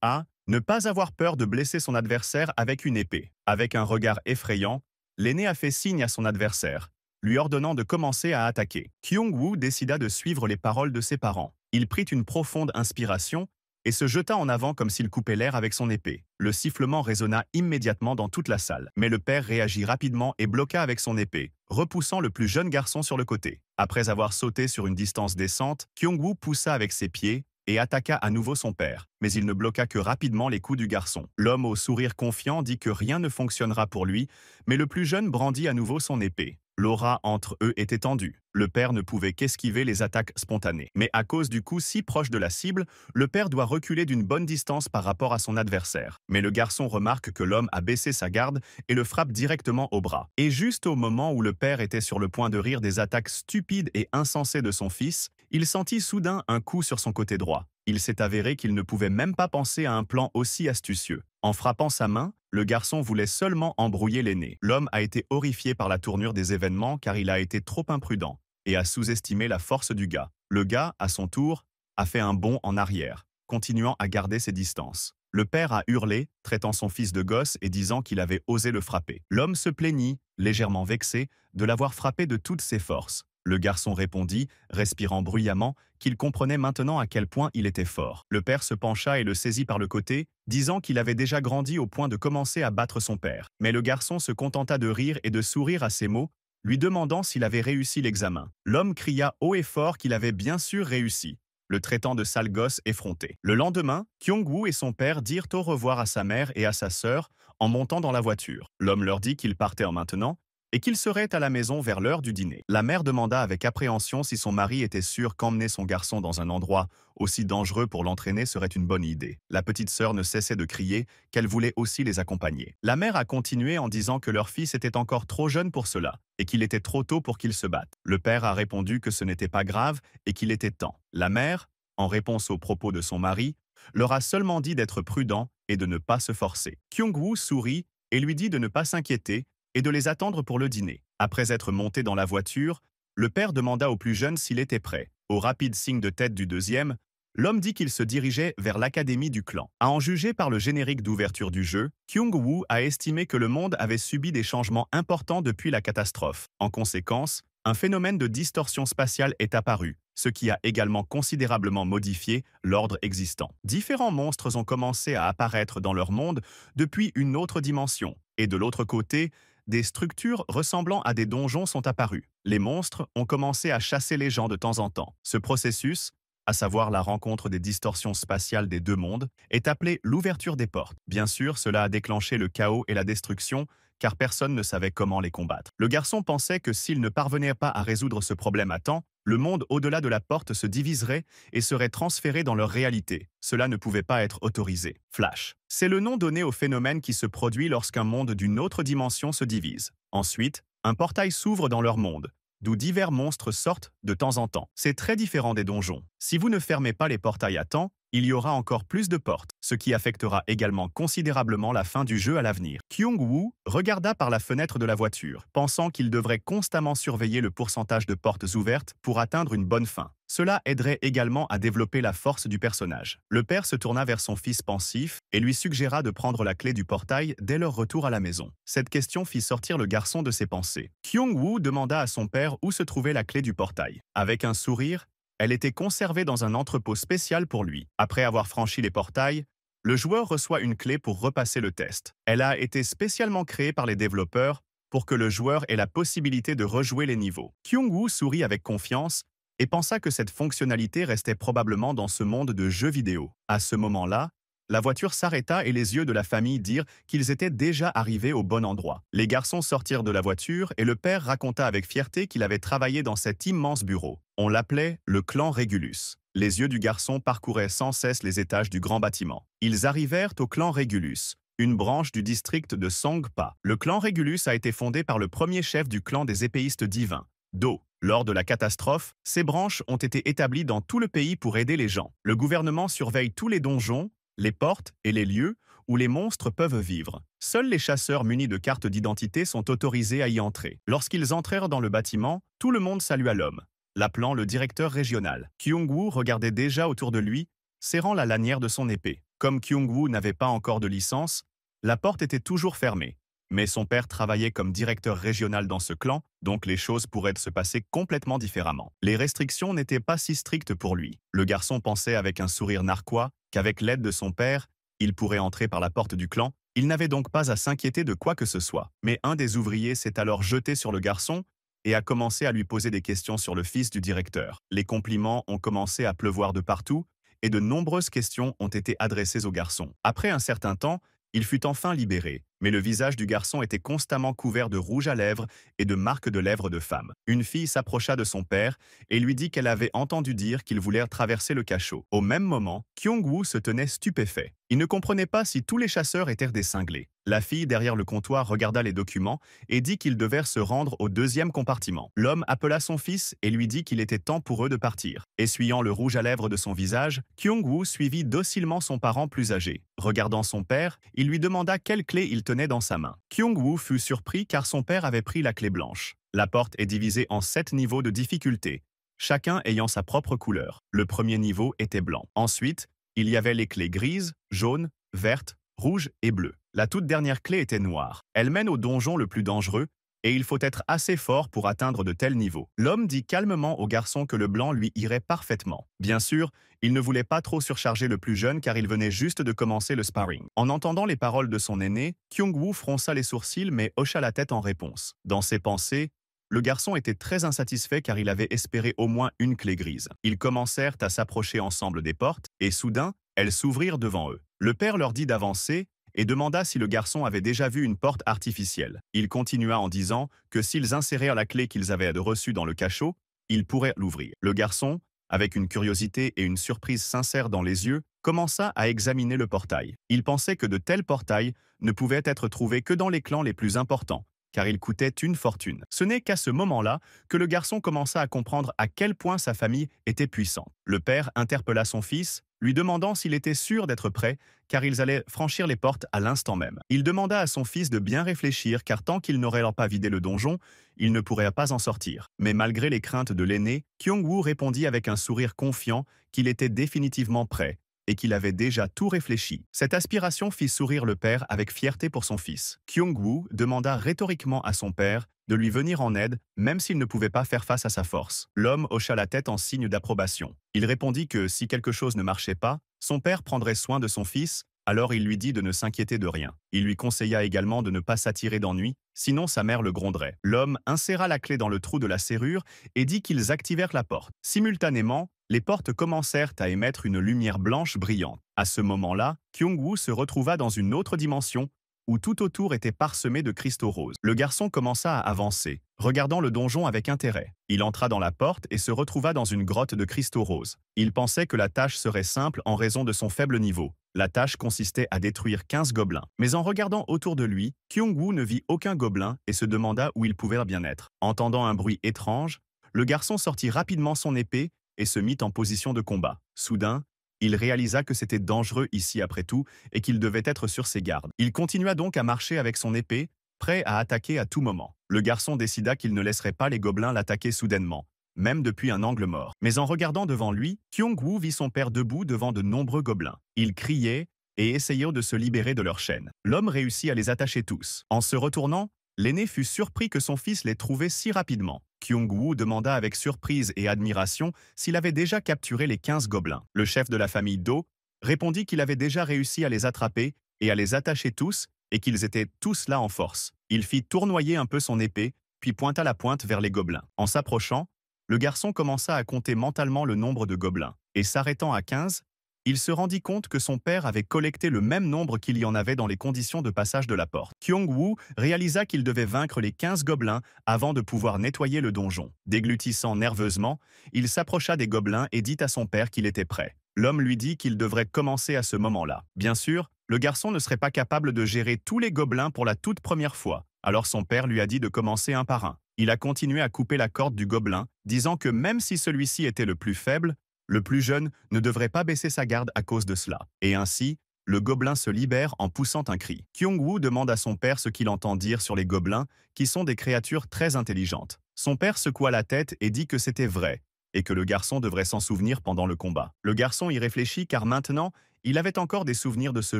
à ne pas avoir peur de blesser son adversaire avec une épée. Avec un regard effrayant, l'aîné a fait signe à son adversaire, lui ordonnant de commencer à attaquer. Kyung-woo décida de suivre les paroles de ses parents. Il prit une profonde inspiration et se jeta en avant comme s'il coupait l'air avec son épée. Le sifflement résonna immédiatement dans toute la salle, mais le père réagit rapidement et bloqua avec son épée, repoussant le plus jeune garçon sur le côté. Après avoir sauté sur une distance décente, kyung wu poussa avec ses pieds et attaqua à nouveau son père, mais il ne bloqua que rapidement les coups du garçon. L'homme au sourire confiant dit que rien ne fonctionnera pour lui, mais le plus jeune brandit à nouveau son épée. L'aura entre eux était tendue. Le père ne pouvait qu'esquiver les attaques spontanées. Mais à cause du coup si proche de la cible, le père doit reculer d'une bonne distance par rapport à son adversaire. Mais le garçon remarque que l'homme a baissé sa garde et le frappe directement au bras. Et juste au moment où le père était sur le point de rire des attaques stupides et insensées de son fils, il sentit soudain un coup sur son côté droit il s'est avéré qu'il ne pouvait même pas penser à un plan aussi astucieux. En frappant sa main, le garçon voulait seulement embrouiller l'aîné. L'homme a été horrifié par la tournure des événements car il a été trop imprudent et a sous-estimé la force du gars. Le gars, à son tour, a fait un bond en arrière, continuant à garder ses distances. Le père a hurlé, traitant son fils de gosse et disant qu'il avait osé le frapper. L'homme se plaignit, légèrement vexé, de l'avoir frappé de toutes ses forces. Le garçon répondit, respirant bruyamment, qu'il comprenait maintenant à quel point il était fort. Le père se pencha et le saisit par le côté, disant qu'il avait déjà grandi au point de commencer à battre son père. Mais le garçon se contenta de rire et de sourire à ces mots, lui demandant s'il avait réussi l'examen. L'homme cria haut et fort qu'il avait bien sûr réussi, le traitant de sale gosse effronté. Le lendemain, Kyung-woo et son père dirent au revoir à sa mère et à sa sœur en montant dans la voiture. L'homme leur dit qu'ils partaient en maintenant, et qu'ils seraient à la maison vers l'heure du dîner. La mère demanda avec appréhension si son mari était sûr qu'emmener son garçon dans un endroit aussi dangereux pour l'entraîner serait une bonne idée. La petite sœur ne cessait de crier qu'elle voulait aussi les accompagner. La mère a continué en disant que leur fils était encore trop jeune pour cela et qu'il était trop tôt pour qu'ils se battent. Le père a répondu que ce n'était pas grave et qu'il était temps. La mère, en réponse aux propos de son mari, leur a seulement dit d'être prudent et de ne pas se forcer. kyung sourit et lui dit de ne pas s'inquiéter et de les attendre pour le dîner. Après être monté dans la voiture, le père demanda au plus jeune s'il était prêt. Au rapide signe de tête du deuxième, l'homme dit qu'il se dirigeait vers l'académie du clan. À en juger par le générique d'ouverture du jeu, Kyung-woo a estimé que le monde avait subi des changements importants depuis la catastrophe. En conséquence, un phénomène de distorsion spatiale est apparu, ce qui a également considérablement modifié l'ordre existant. Différents monstres ont commencé à apparaître dans leur monde depuis une autre dimension, et de l'autre côté, des structures ressemblant à des donjons sont apparues. Les monstres ont commencé à chasser les gens de temps en temps. Ce processus, à savoir la rencontre des distorsions spatiales des deux mondes, est appelé l'ouverture des portes. Bien sûr, cela a déclenché le chaos et la destruction car personne ne savait comment les combattre. Le garçon pensait que s'il ne parvenait pas à résoudre ce problème à temps, le monde au-delà de la porte se diviserait et serait transféré dans leur réalité. Cela ne pouvait pas être autorisé. Flash. C'est le nom donné au phénomène qui se produit lorsqu'un monde d'une autre dimension se divise. Ensuite, un portail s'ouvre dans leur monde, d'où divers monstres sortent de temps en temps. C'est très différent des donjons. Si vous ne fermez pas les portails à temps, il y aura encore plus de portes, ce qui affectera également considérablement la fin du jeu à l'avenir. Kyung-woo regarda par la fenêtre de la voiture, pensant qu'il devrait constamment surveiller le pourcentage de portes ouvertes pour atteindre une bonne fin. Cela aiderait également à développer la force du personnage. Le père se tourna vers son fils pensif et lui suggéra de prendre la clé du portail dès leur retour à la maison. Cette question fit sortir le garçon de ses pensées. Kyung-woo demanda à son père où se trouvait la clé du portail. Avec un sourire, elle était conservée dans un entrepôt spécial pour lui. Après avoir franchi les portails, le joueur reçoit une clé pour repasser le test. Elle a été spécialement créée par les développeurs pour que le joueur ait la possibilité de rejouer les niveaux. Kyung-woo sourit avec confiance et pensa que cette fonctionnalité restait probablement dans ce monde de jeux vidéo. À ce moment-là, la voiture s'arrêta et les yeux de la famille dirent qu'ils étaient déjà arrivés au bon endroit. Les garçons sortirent de la voiture et le père raconta avec fierté qu'il avait travaillé dans cet immense bureau. On l'appelait le clan Régulus. Les yeux du garçon parcouraient sans cesse les étages du grand bâtiment. Ils arrivèrent au clan Régulus, une branche du district de Songpa. Le clan Régulus a été fondé par le premier chef du clan des épéistes divins, Do. Lors de la catastrophe, ces branches ont été établies dans tout le pays pour aider les gens. Le gouvernement surveille tous les donjons, les portes et les lieux où les monstres peuvent vivre. Seuls les chasseurs munis de cartes d'identité sont autorisés à y entrer. Lorsqu'ils entrèrent dans le bâtiment, tout le monde salua l'homme, l'appelant le directeur régional. Kyung-woo regardait déjà autour de lui, serrant la lanière de son épée. Comme Kyung-woo n'avait pas encore de licence, la porte était toujours fermée. Mais son père travaillait comme directeur régional dans ce clan, donc les choses pourraient se passer complètement différemment. Les restrictions n'étaient pas si strictes pour lui. Le garçon pensait avec un sourire narquois qu'avec l'aide de son père, il pourrait entrer par la porte du clan, il n'avait donc pas à s'inquiéter de quoi que ce soit. Mais un des ouvriers s'est alors jeté sur le garçon et a commencé à lui poser des questions sur le fils du directeur. Les compliments ont commencé à pleuvoir de partout, et de nombreuses questions ont été adressées au garçon. Après un certain temps, il fut enfin libéré, mais le visage du garçon était constamment couvert de rouge à lèvres et de marques de lèvres de femme. Une fille s'approcha de son père et lui dit qu'elle avait entendu dire qu'ils voulaient traverser le cachot. Au même moment, kyung Wu se tenait stupéfait. Il ne comprenait pas si tous les chasseurs étaient des cinglés. La fille derrière le comptoir regarda les documents et dit qu'ils devaient se rendre au deuxième compartiment. L'homme appela son fils et lui dit qu'il était temps pour eux de partir. Essuyant le rouge à lèvres de son visage, kyung wu suivit docilement son parent plus âgé. Regardant son père, il lui demanda quelle clé il tenait dans sa main. Kyung-woo fut surpris car son père avait pris la clé blanche. La porte est divisée en sept niveaux de difficulté, chacun ayant sa propre couleur. Le premier niveau était blanc. Ensuite, il y avait les clés grises, jaunes, vertes, rouges et bleues. La toute dernière clé était noire. Elle mène au donjon le plus dangereux, et il faut être assez fort pour atteindre de tels niveaux. L'homme dit calmement au garçon que le blanc lui irait parfaitement. Bien sûr, il ne voulait pas trop surcharger le plus jeune car il venait juste de commencer le sparring. En entendant les paroles de son aîné, Kyung-woo fronça les sourcils mais hocha la tête en réponse. Dans ses pensées, le garçon était très insatisfait car il avait espéré au moins une clé grise. Ils commencèrent à s'approcher ensemble des portes, et soudain, elles s'ouvrirent devant eux. Le père leur dit d'avancer, et demanda si le garçon avait déjà vu une porte artificielle. Il continua en disant que s'ils insérèrent la clé qu'ils avaient reçue dans le cachot, ils pourraient l'ouvrir. Le garçon, avec une curiosité et une surprise sincère dans les yeux, commença à examiner le portail. Il pensait que de tels portails ne pouvaient être trouvés que dans les clans les plus importants, car il coûtait une fortune. Ce n'est qu'à ce moment-là que le garçon commença à comprendre à quel point sa famille était puissante. Le père interpella son fils, lui demandant s'il était sûr d'être prêt, car ils allaient franchir les portes à l'instant même. Il demanda à son fils de bien réfléchir, car tant qu'il n'aurait pas vidé le donjon, il ne pourrait pas en sortir. Mais malgré les craintes de l'aîné, Kyung-woo répondit avec un sourire confiant qu'il était définitivement prêt, et qu'il avait déjà tout réfléchi. Cette aspiration fit sourire le père avec fierté pour son fils. Kyung-woo demanda rhétoriquement à son père de lui venir en aide, même s'il ne pouvait pas faire face à sa force. L'homme hocha la tête en signe d'approbation. Il répondit que si quelque chose ne marchait pas, son père prendrait soin de son fils alors il lui dit de ne s'inquiéter de rien. Il lui conseilla également de ne pas s'attirer d'ennui, sinon sa mère le gronderait. L'homme inséra la clé dans le trou de la serrure et dit qu'ils activèrent la porte. Simultanément, les portes commencèrent à émettre une lumière blanche brillante. À ce moment-là, kyung wu se retrouva dans une autre dimension, où tout autour était parsemé de cristaux roses. Le garçon commença à avancer, regardant le donjon avec intérêt. Il entra dans la porte et se retrouva dans une grotte de cristaux roses. Il pensait que la tâche serait simple en raison de son faible niveau. La tâche consistait à détruire 15 gobelins. Mais en regardant autour de lui, kyung wu ne vit aucun gobelin et se demanda où il pouvait bien être. Entendant un bruit étrange, le garçon sortit rapidement son épée et se mit en position de combat. Soudain, il réalisa que c'était dangereux ici après tout et qu'il devait être sur ses gardes. Il continua donc à marcher avec son épée, prêt à attaquer à tout moment. Le garçon décida qu'il ne laisserait pas les gobelins l'attaquer soudainement, même depuis un angle mort. Mais en regardant devant lui, kyung Wu vit son père debout devant de nombreux gobelins. Il criait et essayait de se libérer de leur chaîne. L'homme réussit à les attacher tous. En se retournant, l'aîné fut surpris que son fils les trouvait si rapidement kyung demanda avec surprise et admiration s'il avait déjà capturé les 15 gobelins. Le chef de la famille Do répondit qu'il avait déjà réussi à les attraper et à les attacher tous et qu'ils étaient tous là en force. Il fit tournoyer un peu son épée, puis pointa la pointe vers les gobelins. En s'approchant, le garçon commença à compter mentalement le nombre de gobelins, et s'arrêtant à 15, il se rendit compte que son père avait collecté le même nombre qu'il y en avait dans les conditions de passage de la porte. kyung wu réalisa qu'il devait vaincre les quinze gobelins avant de pouvoir nettoyer le donjon. Déglutissant nerveusement, il s'approcha des gobelins et dit à son père qu'il était prêt. L'homme lui dit qu'il devrait commencer à ce moment-là. Bien sûr, le garçon ne serait pas capable de gérer tous les gobelins pour la toute première fois, alors son père lui a dit de commencer un par un. Il a continué à couper la corde du gobelin, disant que même si celui-ci était le plus faible, le plus jeune ne devrait pas baisser sa garde à cause de cela, et ainsi, le gobelin se libère en poussant un cri. Kyung-woo demande à son père ce qu'il entend dire sur les gobelins, qui sont des créatures très intelligentes. Son père secoua la tête et dit que c'était vrai, et que le garçon devrait s'en souvenir pendant le combat. Le garçon y réfléchit car maintenant, il avait encore des souvenirs de ce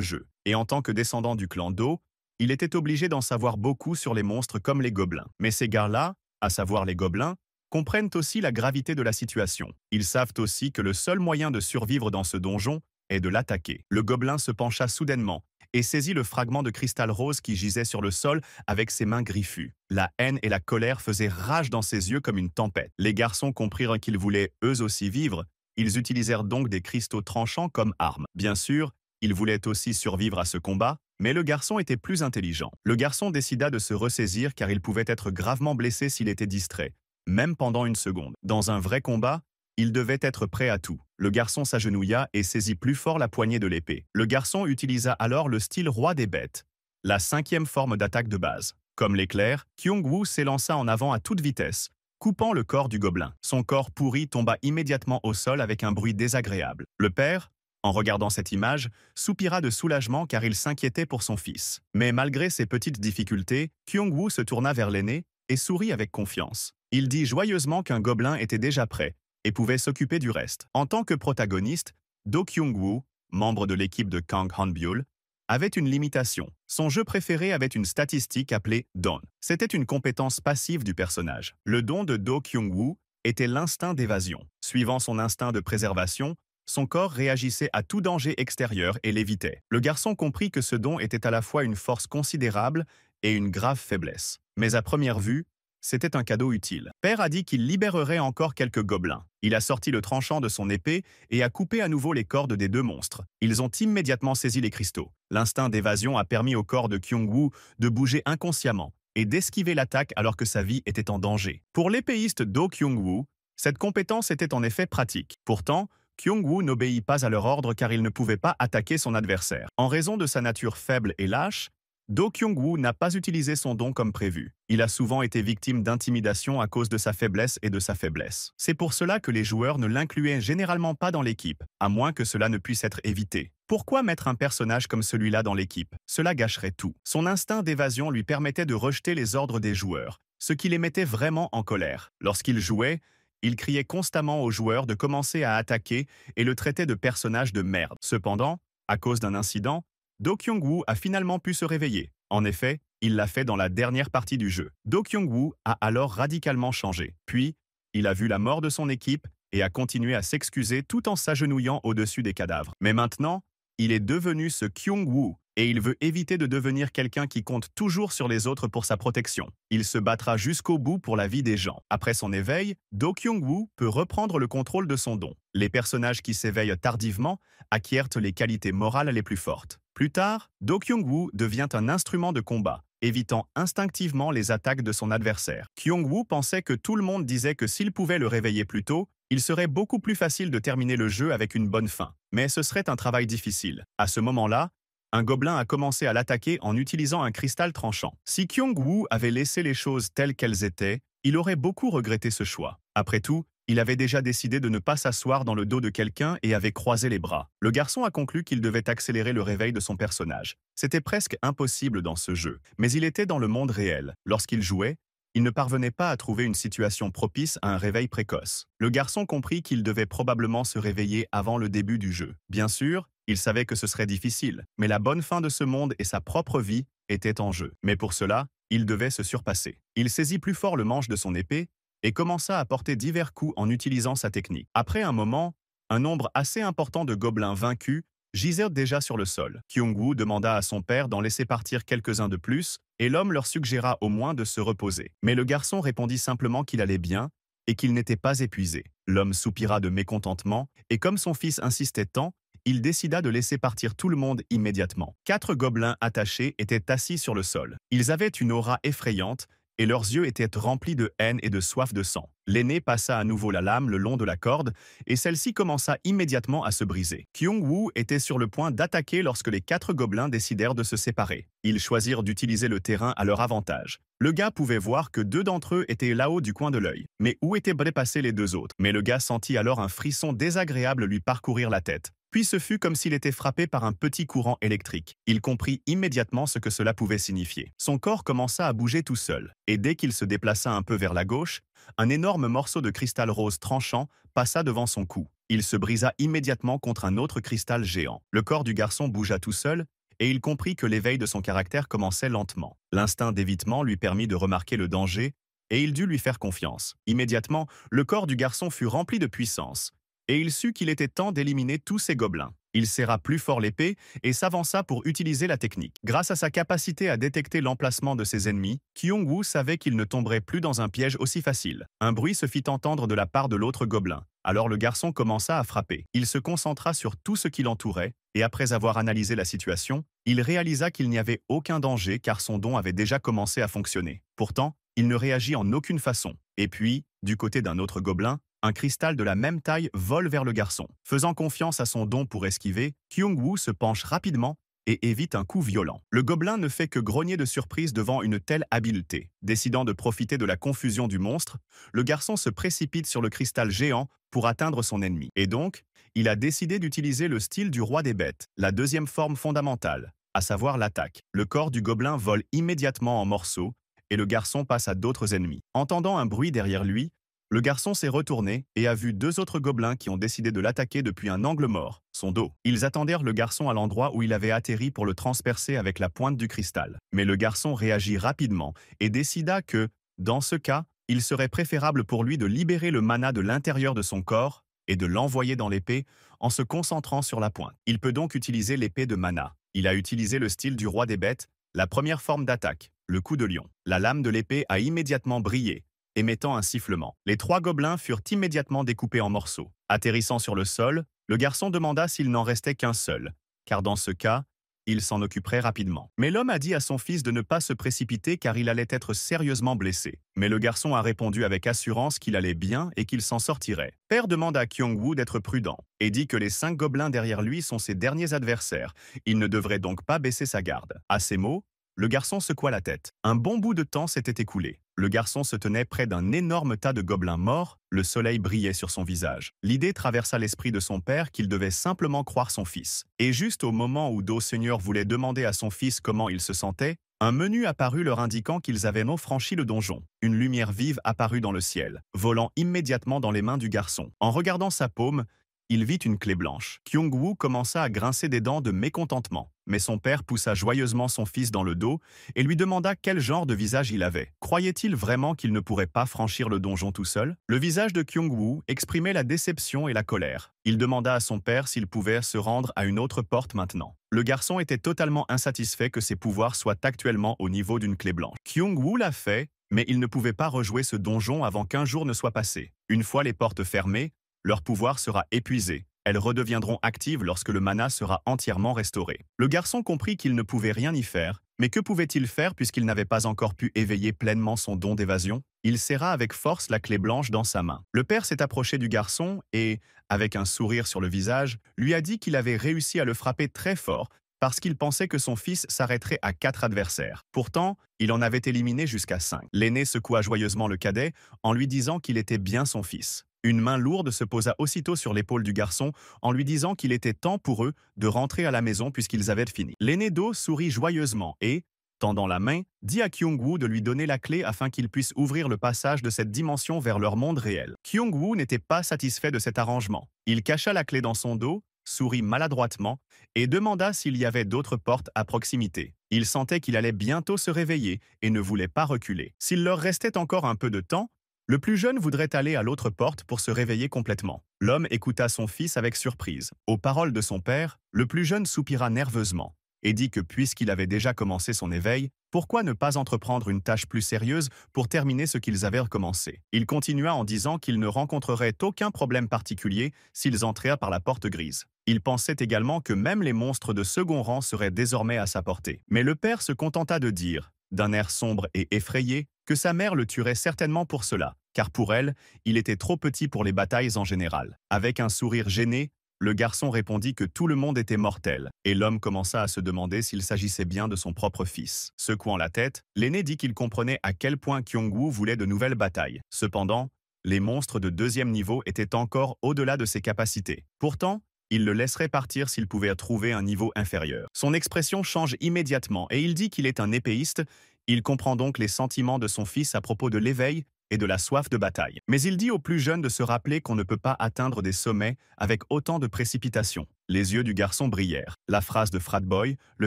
jeu, et en tant que descendant du clan Do, il était obligé d'en savoir beaucoup sur les monstres comme les gobelins. Mais ces gars-là, à savoir les gobelins, comprennent aussi la gravité de la situation. Ils savent aussi que le seul moyen de survivre dans ce donjon est de l'attaquer. Le gobelin se pencha soudainement et saisit le fragment de cristal rose qui gisait sur le sol avec ses mains griffues. La haine et la colère faisaient rage dans ses yeux comme une tempête. Les garçons comprirent qu'ils voulaient eux aussi vivre, ils utilisèrent donc des cristaux tranchants comme armes. Bien sûr, ils voulaient aussi survivre à ce combat, mais le garçon était plus intelligent. Le garçon décida de se ressaisir car il pouvait être gravement blessé s'il était distrait même pendant une seconde. Dans un vrai combat, il devait être prêt à tout. Le garçon s'agenouilla et saisit plus fort la poignée de l'épée. Le garçon utilisa alors le style roi des bêtes, la cinquième forme d'attaque de base. Comme l'éclair, Kyung-woo s'élança en avant à toute vitesse, coupant le corps du gobelin. Son corps pourri tomba immédiatement au sol avec un bruit désagréable. Le père, en regardant cette image, soupira de soulagement car il s'inquiétait pour son fils. Mais malgré ses petites difficultés, Kyung-woo se tourna vers l'aîné et sourit avec confiance. Il dit joyeusement qu'un gobelin était déjà prêt et pouvait s'occuper du reste. En tant que protagoniste, Do Kyung-woo, membre de l'équipe de Kang Han-byul, avait une limitation. Son jeu préféré avait une statistique appelée Don. C'était une compétence passive du personnage. Le don de Do Kyung-woo était l'instinct d'évasion. Suivant son instinct de préservation, son corps réagissait à tout danger extérieur et l'évitait. Le garçon comprit que ce don était à la fois une force considérable et une grave faiblesse. Mais à première vue, c'était un cadeau utile. Père a dit qu'il libérerait encore quelques gobelins. Il a sorti le tranchant de son épée et a coupé à nouveau les cordes des deux monstres. Ils ont immédiatement saisi les cristaux. L'instinct d'évasion a permis au corps de kyung wu de bouger inconsciemment et d'esquiver l'attaque alors que sa vie était en danger. Pour l'épéiste Do kyung wu cette compétence était en effet pratique. Pourtant, kyung wu n'obéit pas à leur ordre car il ne pouvait pas attaquer son adversaire. En raison de sa nature faible et lâche, Do Kyung-woo n'a pas utilisé son don comme prévu. Il a souvent été victime d'intimidation à cause de sa faiblesse et de sa faiblesse. C'est pour cela que les joueurs ne l'incluaient généralement pas dans l'équipe, à moins que cela ne puisse être évité. Pourquoi mettre un personnage comme celui-là dans l'équipe Cela gâcherait tout. Son instinct d'évasion lui permettait de rejeter les ordres des joueurs, ce qui les mettait vraiment en colère. Lorsqu'il jouait, il criait constamment aux joueurs de commencer à attaquer et le traitait de personnage de merde. Cependant, à cause d'un incident, Do Kyung-woo a finalement pu se réveiller. En effet, il l'a fait dans la dernière partie du jeu. Do Kyung-woo a alors radicalement changé. Puis, il a vu la mort de son équipe et a continué à s'excuser tout en s'agenouillant au-dessus des cadavres. Mais maintenant, il est devenu ce Kyung-woo et il veut éviter de devenir quelqu'un qui compte toujours sur les autres pour sa protection. Il se battra jusqu'au bout pour la vie des gens. Après son éveil, Do Kyung-woo peut reprendre le contrôle de son don. Les personnages qui s'éveillent tardivement acquièrent les qualités morales les plus fortes. Plus tard, Do Kyung-woo devient un instrument de combat, évitant instinctivement les attaques de son adversaire. kyung wu pensait que tout le monde disait que s'il pouvait le réveiller plus tôt, il serait beaucoup plus facile de terminer le jeu avec une bonne fin. Mais ce serait un travail difficile. À ce moment-là, un gobelin a commencé à l'attaquer en utilisant un cristal tranchant. Si kyung Wu avait laissé les choses telles qu'elles étaient, il aurait beaucoup regretté ce choix. Après tout, il avait déjà décidé de ne pas s'asseoir dans le dos de quelqu'un et avait croisé les bras. Le garçon a conclu qu'il devait accélérer le réveil de son personnage. C'était presque impossible dans ce jeu, mais il était dans le monde réel. Lorsqu'il jouait, il ne parvenait pas à trouver une situation propice à un réveil précoce. Le garçon comprit qu'il devait probablement se réveiller avant le début du jeu. Bien sûr, il savait que ce serait difficile, mais la bonne fin de ce monde et sa propre vie étaient en jeu. Mais pour cela, il devait se surpasser. Il saisit plus fort le manche de son épée et commença à porter divers coups en utilisant sa technique. Après un moment, un nombre assez important de gobelins vaincus gisèrent déjà sur le sol. Kyung-woo demanda à son père d'en laisser partir quelques-uns de plus, et l'homme leur suggéra au moins de se reposer. Mais le garçon répondit simplement qu'il allait bien et qu'il n'était pas épuisé. L'homme soupira de mécontentement, et comme son fils insistait tant, il décida de laisser partir tout le monde immédiatement. Quatre gobelins attachés étaient assis sur le sol. Ils avaient une aura effrayante et leurs yeux étaient remplis de haine et de soif de sang. L'aîné passa à nouveau la lame le long de la corde, et celle-ci commença immédiatement à se briser. kyung wu était sur le point d'attaquer lorsque les quatre gobelins décidèrent de se séparer. Ils choisirent d'utiliser le terrain à leur avantage. Le gars pouvait voir que deux d'entre eux étaient là-haut du coin de l'œil. Mais où étaient dépassés les deux autres Mais le gars sentit alors un frisson désagréable lui parcourir la tête. Puis ce fut comme s'il était frappé par un petit courant électrique. Il comprit immédiatement ce que cela pouvait signifier. Son corps commença à bouger tout seul, et dès qu'il se déplaça un peu vers la gauche, un énorme morceau de cristal rose tranchant passa devant son cou. Il se brisa immédiatement contre un autre cristal géant. Le corps du garçon bougea tout seul, et il comprit que l'éveil de son caractère commençait lentement. L'instinct d'évitement lui permit de remarquer le danger, et il dut lui faire confiance. Immédiatement, le corps du garçon fut rempli de puissance, et il sut qu'il était temps d'éliminer tous ces gobelins. Il serra plus fort l'épée et s'avança pour utiliser la technique. Grâce à sa capacité à détecter l'emplacement de ses ennemis, Kyung-woo savait qu'il ne tomberait plus dans un piège aussi facile. Un bruit se fit entendre de la part de l'autre gobelin. Alors le garçon commença à frapper. Il se concentra sur tout ce qui l'entourait, et après avoir analysé la situation, il réalisa qu'il n'y avait aucun danger car son don avait déjà commencé à fonctionner. Pourtant, il ne réagit en aucune façon. Et puis, du côté d'un autre gobelin, un cristal de la même taille vole vers le garçon. Faisant confiance à son don pour esquiver, Kyung-woo se penche rapidement et évite un coup violent. Le gobelin ne fait que grogner de surprise devant une telle habileté. Décidant de profiter de la confusion du monstre, le garçon se précipite sur le cristal géant pour atteindre son ennemi. Et donc, il a décidé d'utiliser le style du roi des bêtes, la deuxième forme fondamentale, à savoir l'attaque. Le corps du gobelin vole immédiatement en morceaux, et le garçon passe à d'autres ennemis. Entendant un bruit derrière lui, le garçon s'est retourné et a vu deux autres gobelins qui ont décidé de l'attaquer depuis un angle mort, son dos. Ils attendèrent le garçon à l'endroit où il avait atterri pour le transpercer avec la pointe du cristal. Mais le garçon réagit rapidement et décida que, dans ce cas, il serait préférable pour lui de libérer le mana de l'intérieur de son corps et de l'envoyer dans l'épée en se concentrant sur la pointe. Il peut donc utiliser l'épée de mana. Il a utilisé le style du roi des bêtes, la première forme d'attaque, le coup de lion. La lame de l'épée a immédiatement brillé, émettant un sifflement. Les trois gobelins furent immédiatement découpés en morceaux. Atterrissant sur le sol, le garçon demanda s'il n'en restait qu'un seul, car dans ce cas, il s'en occuperait rapidement. Mais l'homme a dit à son fils de ne pas se précipiter car il allait être sérieusement blessé. Mais le garçon a répondu avec assurance qu'il allait bien et qu'il s'en sortirait. Père demande à Kyung-woo d'être prudent et dit que les cinq gobelins derrière lui sont ses derniers adversaires. Il ne devrait donc pas baisser sa garde. À ces mots, le garçon secoua la tête. Un bon bout de temps s'était écoulé. Le garçon se tenait près d'un énorme tas de gobelins morts, le soleil brillait sur son visage. L'idée traversa l'esprit de son père qu'il devait simplement croire son fils. Et juste au moment où Do Seigneur voulait demander à son fils comment il se sentait, un menu apparut leur indiquant qu'ils avaient non franchi le donjon. Une lumière vive apparut dans le ciel, volant immédiatement dans les mains du garçon. En regardant sa paume, il vit une clé blanche. kyung wu commença à grincer des dents de mécontentement, mais son père poussa joyeusement son fils dans le dos et lui demanda quel genre de visage il avait. Croyait-il vraiment qu'il ne pourrait pas franchir le donjon tout seul Le visage de kyung wu exprimait la déception et la colère. Il demanda à son père s'il pouvait se rendre à une autre porte maintenant. Le garçon était totalement insatisfait que ses pouvoirs soient actuellement au niveau d'une clé blanche. kyung wu l'a fait mais il ne pouvait pas rejouer ce donjon avant qu'un jour ne soit passé. Une fois les portes fermées, leur pouvoir sera épuisé. Elles redeviendront actives lorsque le mana sera entièrement restauré. Le garçon comprit qu'il ne pouvait rien y faire, mais que pouvait-il faire puisqu'il n'avait pas encore pu éveiller pleinement son don d'évasion Il serra avec force la clé blanche dans sa main. Le père s'est approché du garçon et, avec un sourire sur le visage, lui a dit qu'il avait réussi à le frapper très fort parce qu'il pensait que son fils s'arrêterait à quatre adversaires. Pourtant, il en avait éliminé jusqu'à cinq. L'aîné secoua joyeusement le cadet en lui disant qu'il était bien son fils. Une main lourde se posa aussitôt sur l'épaule du garçon en lui disant qu'il était temps pour eux de rentrer à la maison puisqu'ils avaient fini. L'aîné Do sourit joyeusement et, tendant la main, dit à Kyung-woo de lui donner la clé afin qu'il puisse ouvrir le passage de cette dimension vers leur monde réel. Kyung-woo n'était pas satisfait de cet arrangement. Il cacha la clé dans son dos, sourit maladroitement et demanda s'il y avait d'autres portes à proximité. Il sentait qu'il allait bientôt se réveiller et ne voulait pas reculer. S'il leur restait encore un peu de temps, le plus jeune voudrait aller à l'autre porte pour se réveiller complètement. L'homme écouta son fils avec surprise. Aux paroles de son père, le plus jeune soupira nerveusement et dit que puisqu'il avait déjà commencé son éveil, pourquoi ne pas entreprendre une tâche plus sérieuse pour terminer ce qu'ils avaient recommencé Il continua en disant qu'ils ne rencontreraient aucun problème particulier s'ils entrèrent par la porte grise. Il pensait également que même les monstres de second rang seraient désormais à sa portée. Mais le père se contenta de dire d'un air sombre et effrayé, que sa mère le tuerait certainement pour cela, car pour elle, il était trop petit pour les batailles en général. Avec un sourire gêné, le garçon répondit que tout le monde était mortel, et l'homme commença à se demander s'il s'agissait bien de son propre fils. Secouant la tête, l'aîné dit qu'il comprenait à quel point Kyung-woo voulait de nouvelles batailles. Cependant, les monstres de deuxième niveau étaient encore au-delà de ses capacités. Pourtant, il le laisserait partir s'il pouvait trouver un niveau inférieur. Son expression change immédiatement et il dit qu'il est un épéiste. Il comprend donc les sentiments de son fils à propos de l'éveil et de la soif de bataille. Mais il dit au plus jeune de se rappeler qu'on ne peut pas atteindre des sommets avec autant de précipitation. Les yeux du garçon brillèrent. La phrase de Fratboy le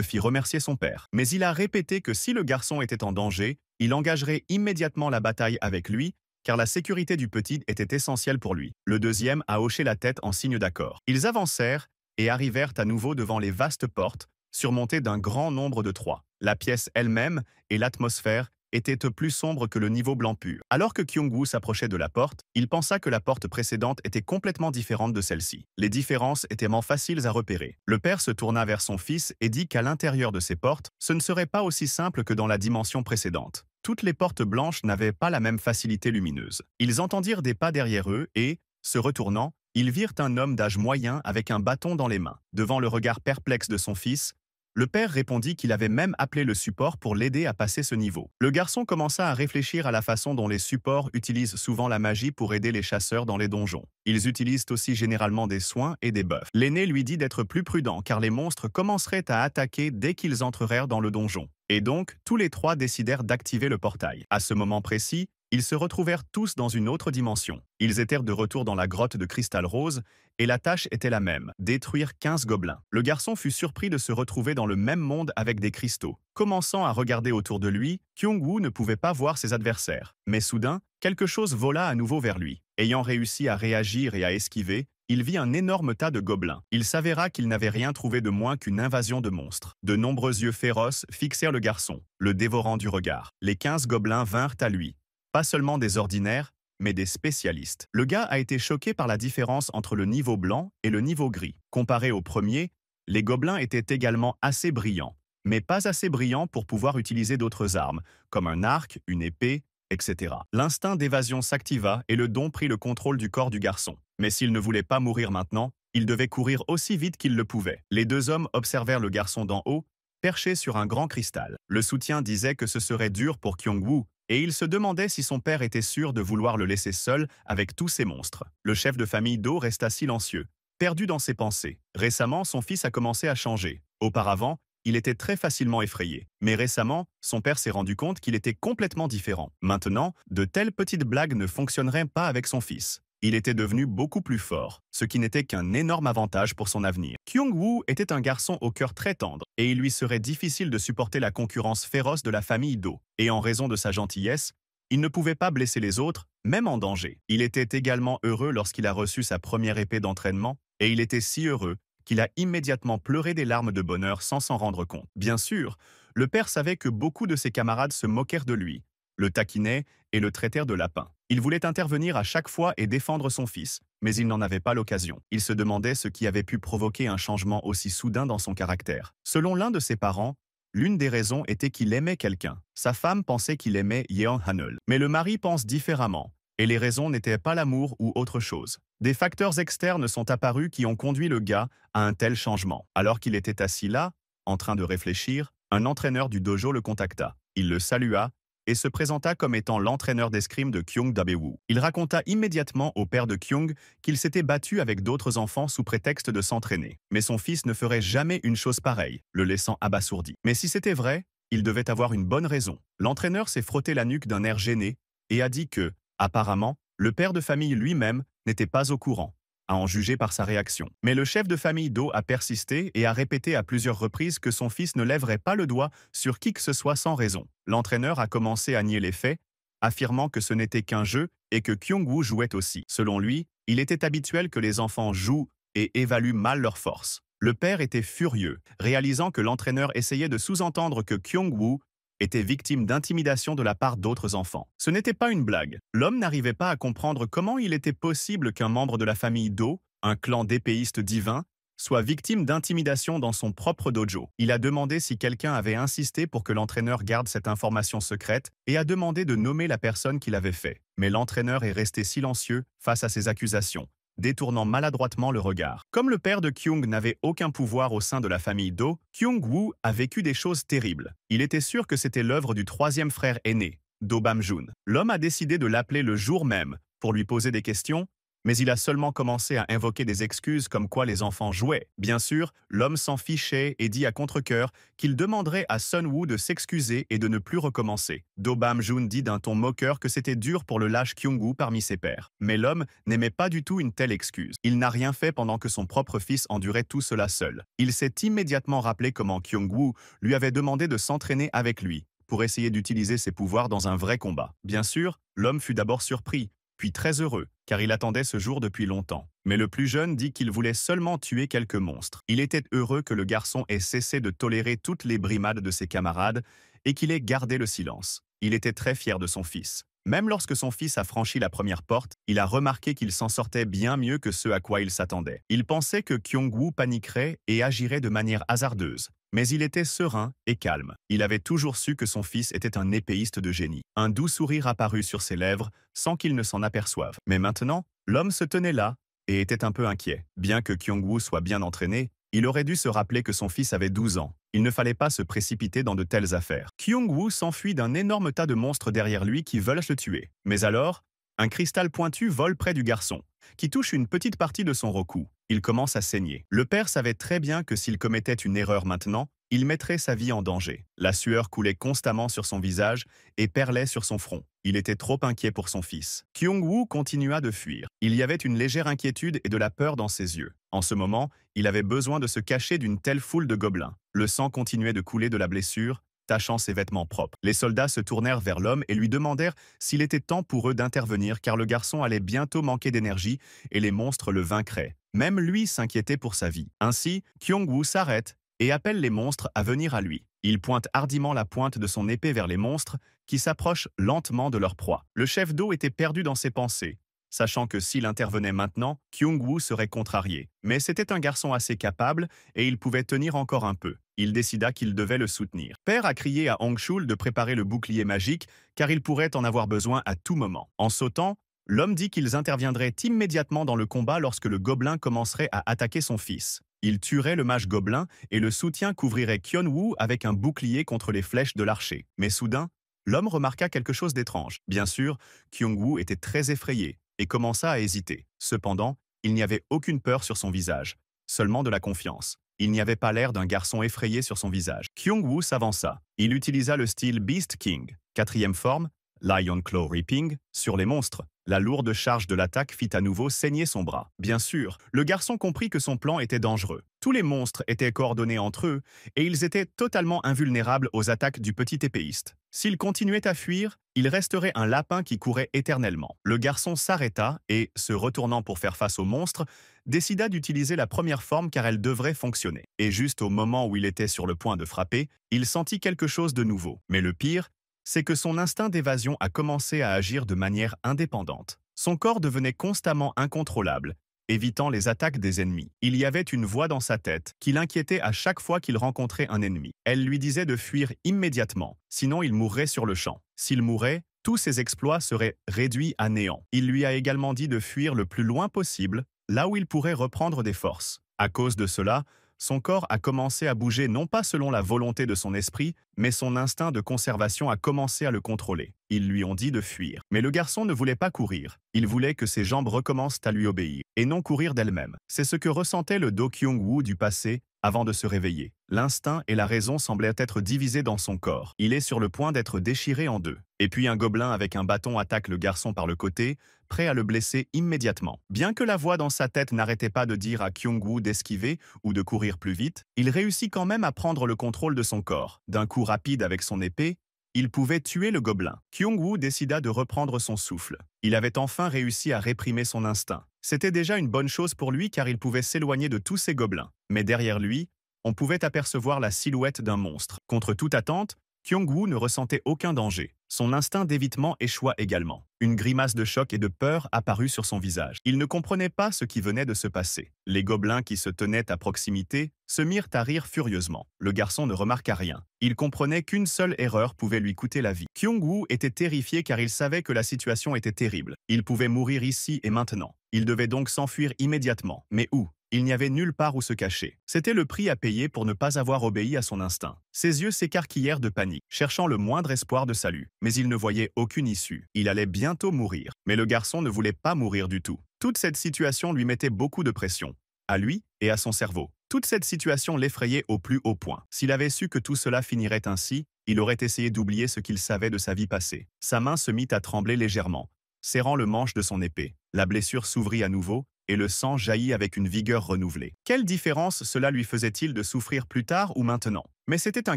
fit remercier son père. Mais il a répété que si le garçon était en danger, il engagerait immédiatement la bataille avec lui car la sécurité du petit était essentielle pour lui. Le deuxième a hoché la tête en signe d'accord. Ils avancèrent et arrivèrent à nouveau devant les vastes portes, surmontées d'un grand nombre de trois. La pièce elle-même et l'atmosphère étaient plus sombres que le niveau blanc pur. Alors que Kyung-woo s'approchait de la porte, il pensa que la porte précédente était complètement différente de celle-ci. Les différences étaient moins faciles à repérer. Le père se tourna vers son fils et dit qu'à l'intérieur de ces portes, ce ne serait pas aussi simple que dans la dimension précédente. Toutes les portes blanches n'avaient pas la même facilité lumineuse. Ils entendirent des pas derrière eux et, se retournant, ils virent un homme d'âge moyen avec un bâton dans les mains. Devant le regard perplexe de son fils, le père répondit qu'il avait même appelé le support pour l'aider à passer ce niveau. Le garçon commença à réfléchir à la façon dont les supports utilisent souvent la magie pour aider les chasseurs dans les donjons. Ils utilisent aussi généralement des soins et des buffs. L'aîné lui dit d'être plus prudent car les monstres commenceraient à attaquer dès qu'ils entreraient dans le donjon. Et donc, tous les trois décidèrent d'activer le portail. À ce moment précis, ils se retrouvèrent tous dans une autre dimension. Ils étaient de retour dans la grotte de Cristal Rose, et la tâche était la même, détruire 15 gobelins. Le garçon fut surpris de se retrouver dans le même monde avec des cristaux. Commençant à regarder autour de lui, kyung Wu ne pouvait pas voir ses adversaires. Mais soudain, quelque chose vola à nouveau vers lui. Ayant réussi à réagir et à esquiver, il vit un énorme tas de gobelins. Il s'avéra qu'il n'avait rien trouvé de moins qu'une invasion de monstres. De nombreux yeux féroces fixèrent le garçon, le dévorant du regard. Les quinze gobelins vinrent à lui. Pas seulement des ordinaires, mais des spécialistes. Le gars a été choqué par la différence entre le niveau blanc et le niveau gris. Comparé au premier, les gobelins étaient également assez brillants, mais pas assez brillants pour pouvoir utiliser d'autres armes, comme un arc, une épée, etc. L'instinct d'évasion s'activa et le don prit le contrôle du corps du garçon. Mais s'il ne voulait pas mourir maintenant, il devait courir aussi vite qu'il le pouvait. Les deux hommes observèrent le garçon d'en haut, perché sur un grand cristal. Le soutien disait que ce serait dur pour Kyung-woo, et il se demandait si son père était sûr de vouloir le laisser seul avec tous ces monstres. Le chef de famille Do resta silencieux, perdu dans ses pensées. Récemment, son fils a commencé à changer. Auparavant, il était très facilement effrayé. Mais récemment, son père s'est rendu compte qu'il était complètement différent. Maintenant, de telles petites blagues ne fonctionneraient pas avec son fils. Il était devenu beaucoup plus fort, ce qui n'était qu'un énorme avantage pour son avenir. Kyung-woo était un garçon au cœur très tendre, et il lui serait difficile de supporter la concurrence féroce de la famille Do, et en raison de sa gentillesse, il ne pouvait pas blesser les autres, même en danger. Il était également heureux lorsqu'il a reçu sa première épée d'entraînement, et il était si heureux qu'il a immédiatement pleuré des larmes de bonheur sans s'en rendre compte. Bien sûr, le père savait que beaucoup de ses camarades se moquèrent de lui, le taquinait et le traitèrent de lapin. Il voulait intervenir à chaque fois et défendre son fils, mais il n'en avait pas l'occasion. Il se demandait ce qui avait pu provoquer un changement aussi soudain dans son caractère. Selon l'un de ses parents, L'une des raisons était qu'il aimait quelqu'un. Sa femme pensait qu'il aimait Yeon Hanul. Mais le mari pense différemment, et les raisons n'étaient pas l'amour ou autre chose. Des facteurs externes sont apparus qui ont conduit le gars à un tel changement. Alors qu'il était assis là, en train de réfléchir, un entraîneur du dojo le contacta. Il le salua et se présenta comme étant l'entraîneur d'escrime de Kyung Dabewu. Il raconta immédiatement au père de Kyung qu'il s'était battu avec d'autres enfants sous prétexte de s'entraîner. Mais son fils ne ferait jamais une chose pareille, le laissant abasourdi. Mais si c'était vrai, il devait avoir une bonne raison. L'entraîneur s'est frotté la nuque d'un air gêné et a dit que, apparemment, le père de famille lui-même n'était pas au courant à en juger par sa réaction. Mais le chef de famille Do a persisté et a répété à plusieurs reprises que son fils ne lèverait pas le doigt sur qui que ce soit sans raison. L'entraîneur a commencé à nier les faits, affirmant que ce n'était qu'un jeu et que Kyung-woo jouait aussi. Selon lui, il était habituel que les enfants jouent et évaluent mal leurs forces. Le père était furieux, réalisant que l'entraîneur essayait de sous-entendre que Kyung-woo était victime d'intimidation de la part d'autres enfants. Ce n'était pas une blague. L'homme n'arrivait pas à comprendre comment il était possible qu'un membre de la famille Do, un clan d'épéistes divins, soit victime d'intimidation dans son propre dojo. Il a demandé si quelqu'un avait insisté pour que l'entraîneur garde cette information secrète et a demandé de nommer la personne qui l'avait fait. Mais l'entraîneur est resté silencieux face à ces accusations détournant maladroitement le regard. Comme le père de Kyung n'avait aucun pouvoir au sein de la famille Do, kyung Wu a vécu des choses terribles. Il était sûr que c'était l'œuvre du troisième frère aîné, Do bam L'homme a décidé de l'appeler le jour même pour lui poser des questions mais il a seulement commencé à invoquer des excuses comme quoi les enfants jouaient. Bien sûr, l'homme s'en fichait et dit à contre coeur qu'il demanderait à Sun Woo de s'excuser et de ne plus recommencer. Do Bam Jun dit d'un ton moqueur que c'était dur pour le lâche kyung wu parmi ses pères. Mais l'homme n'aimait pas du tout une telle excuse. Il n'a rien fait pendant que son propre fils endurait tout cela seul. Il s'est immédiatement rappelé comment kyung wu lui avait demandé de s'entraîner avec lui pour essayer d'utiliser ses pouvoirs dans un vrai combat. Bien sûr, l'homme fut d'abord surpris, puis très heureux, car il attendait ce jour depuis longtemps. Mais le plus jeune dit qu'il voulait seulement tuer quelques monstres. Il était heureux que le garçon ait cessé de tolérer toutes les brimades de ses camarades et qu'il ait gardé le silence. Il était très fier de son fils. Même lorsque son fils a franchi la première porte, il a remarqué qu'il s'en sortait bien mieux que ce à quoi il s'attendait. Il pensait que Kyung-woo paniquerait et agirait de manière hasardeuse, mais il était serein et calme. Il avait toujours su que son fils était un épéiste de génie. Un doux sourire apparut sur ses lèvres sans qu'il ne s'en aperçoive. Mais maintenant, l'homme se tenait là et était un peu inquiet. Bien que kyung wu soit bien entraîné, il aurait dû se rappeler que son fils avait 12 ans. Il ne fallait pas se précipiter dans de telles affaires. kyung wu s'enfuit d'un énorme tas de monstres derrière lui qui veulent le tuer. Mais alors, un cristal pointu vole près du garçon, qui touche une petite partie de son recou. Il commence à saigner. Le père savait très bien que s'il commettait une erreur maintenant, il mettrait sa vie en danger. La sueur coulait constamment sur son visage et perlait sur son front. Il était trop inquiet pour son fils. Kyung-woo continua de fuir. Il y avait une légère inquiétude et de la peur dans ses yeux. En ce moment, il avait besoin de se cacher d'une telle foule de gobelins. Le sang continuait de couler de la blessure tachant ses vêtements propres. Les soldats se tournèrent vers l'homme et lui demandèrent s'il était temps pour eux d'intervenir car le garçon allait bientôt manquer d'énergie et les monstres le vaincraient. Même lui s'inquiétait pour sa vie. Ainsi, kyung wu s'arrête et appelle les monstres à venir à lui. Il pointe hardiment la pointe de son épée vers les monstres, qui s'approchent lentement de leur proie. Le chef d'eau était perdu dans ses pensées, sachant que s'il intervenait maintenant, kyung wu serait contrarié. Mais c'était un garçon assez capable et il pouvait tenir encore un peu il décida qu'il devait le soutenir. Père a crié à Hong Shul de préparer le bouclier magique, car il pourrait en avoir besoin à tout moment. En sautant, l'homme dit qu'ils interviendraient immédiatement dans le combat lorsque le gobelin commencerait à attaquer son fils. Il tuerait le mage gobelin et le soutien couvrirait Kyon-Wu avec un bouclier contre les flèches de l'archer. Mais soudain, l'homme remarqua quelque chose d'étrange. Bien sûr, Kyon-wu était très effrayé et commença à hésiter. Cependant, il n'y avait aucune peur sur son visage, seulement de la confiance. Il n'y avait pas l'air d'un garçon effrayé sur son visage. Kyung-woo s'avança. Il utilisa le style Beast King, quatrième forme, Lion Claw Reaping, sur les monstres. La lourde charge de l'attaque fit à nouveau saigner son bras. Bien sûr, le garçon comprit que son plan était dangereux. Tous les monstres étaient coordonnés entre eux, et ils étaient totalement invulnérables aux attaques du petit épéiste. S'il continuait à fuir, il resterait un lapin qui courait éternellement. Le garçon s'arrêta et, se retournant pour faire face aux monstres, décida d'utiliser la première forme car elle devrait fonctionner. Et juste au moment où il était sur le point de frapper, il sentit quelque chose de nouveau. Mais le pire, c'est que son instinct d'évasion a commencé à agir de manière indépendante. Son corps devenait constamment incontrôlable, évitant les attaques des ennemis. Il y avait une voix dans sa tête qui l'inquiétait à chaque fois qu'il rencontrait un ennemi. Elle lui disait de fuir immédiatement, sinon il mourrait sur le champ. S'il mourait, tous ses exploits seraient réduits à néant. Il lui a également dit de fuir le plus loin possible là où il pourrait reprendre des forces. À cause de cela, son corps a commencé à bouger non pas selon la volonté de son esprit, mais son instinct de conservation a commencé à le contrôler. Ils lui ont dit de fuir. Mais le garçon ne voulait pas courir. Il voulait que ses jambes recommencent à lui obéir, et non courir d'elles-mêmes. C'est ce que ressentait le Do Kyung-woo du passé, avant de se réveiller. L'instinct et la raison semblaient être divisés dans son corps. Il est sur le point d'être déchiré en deux. Et puis un gobelin avec un bâton attaque le garçon par le côté, prêt à le blesser immédiatement. Bien que la voix dans sa tête n'arrêtait pas de dire à Kyung-woo d'esquiver ou de courir plus vite, il réussit quand même à prendre le contrôle de son corps. D'un coup rapide avec son épée, il pouvait tuer le gobelin. Kyung-woo décida de reprendre son souffle. Il avait enfin réussi à réprimer son instinct. C'était déjà une bonne chose pour lui car il pouvait s'éloigner de tous ces gobelins. Mais derrière lui, on pouvait apercevoir la silhouette d'un monstre. Contre toute attente, Kyung-woo ne ressentait aucun danger. Son instinct d'évitement échoua également. Une grimace de choc et de peur apparut sur son visage. Il ne comprenait pas ce qui venait de se passer. Les gobelins qui se tenaient à proximité se mirent à rire furieusement. Le garçon ne remarqua rien. Il comprenait qu'une seule erreur pouvait lui coûter la vie. kyung wu était terrifié car il savait que la situation était terrible. Il pouvait mourir ici et maintenant. Il devait donc s'enfuir immédiatement. Mais où il n'y avait nulle part où se cacher. C'était le prix à payer pour ne pas avoir obéi à son instinct. Ses yeux s'écarquillèrent de panique, cherchant le moindre espoir de salut. Mais il ne voyait aucune issue. Il allait bientôt mourir. Mais le garçon ne voulait pas mourir du tout. Toute cette situation lui mettait beaucoup de pression, à lui et à son cerveau. Toute cette situation l'effrayait au plus haut point. S'il avait su que tout cela finirait ainsi, il aurait essayé d'oublier ce qu'il savait de sa vie passée. Sa main se mit à trembler légèrement, serrant le manche de son épée. La blessure s'ouvrit à nouveau, et le sang jaillit avec une vigueur renouvelée. Quelle différence cela lui faisait-il de souffrir plus tard ou maintenant Mais c'était un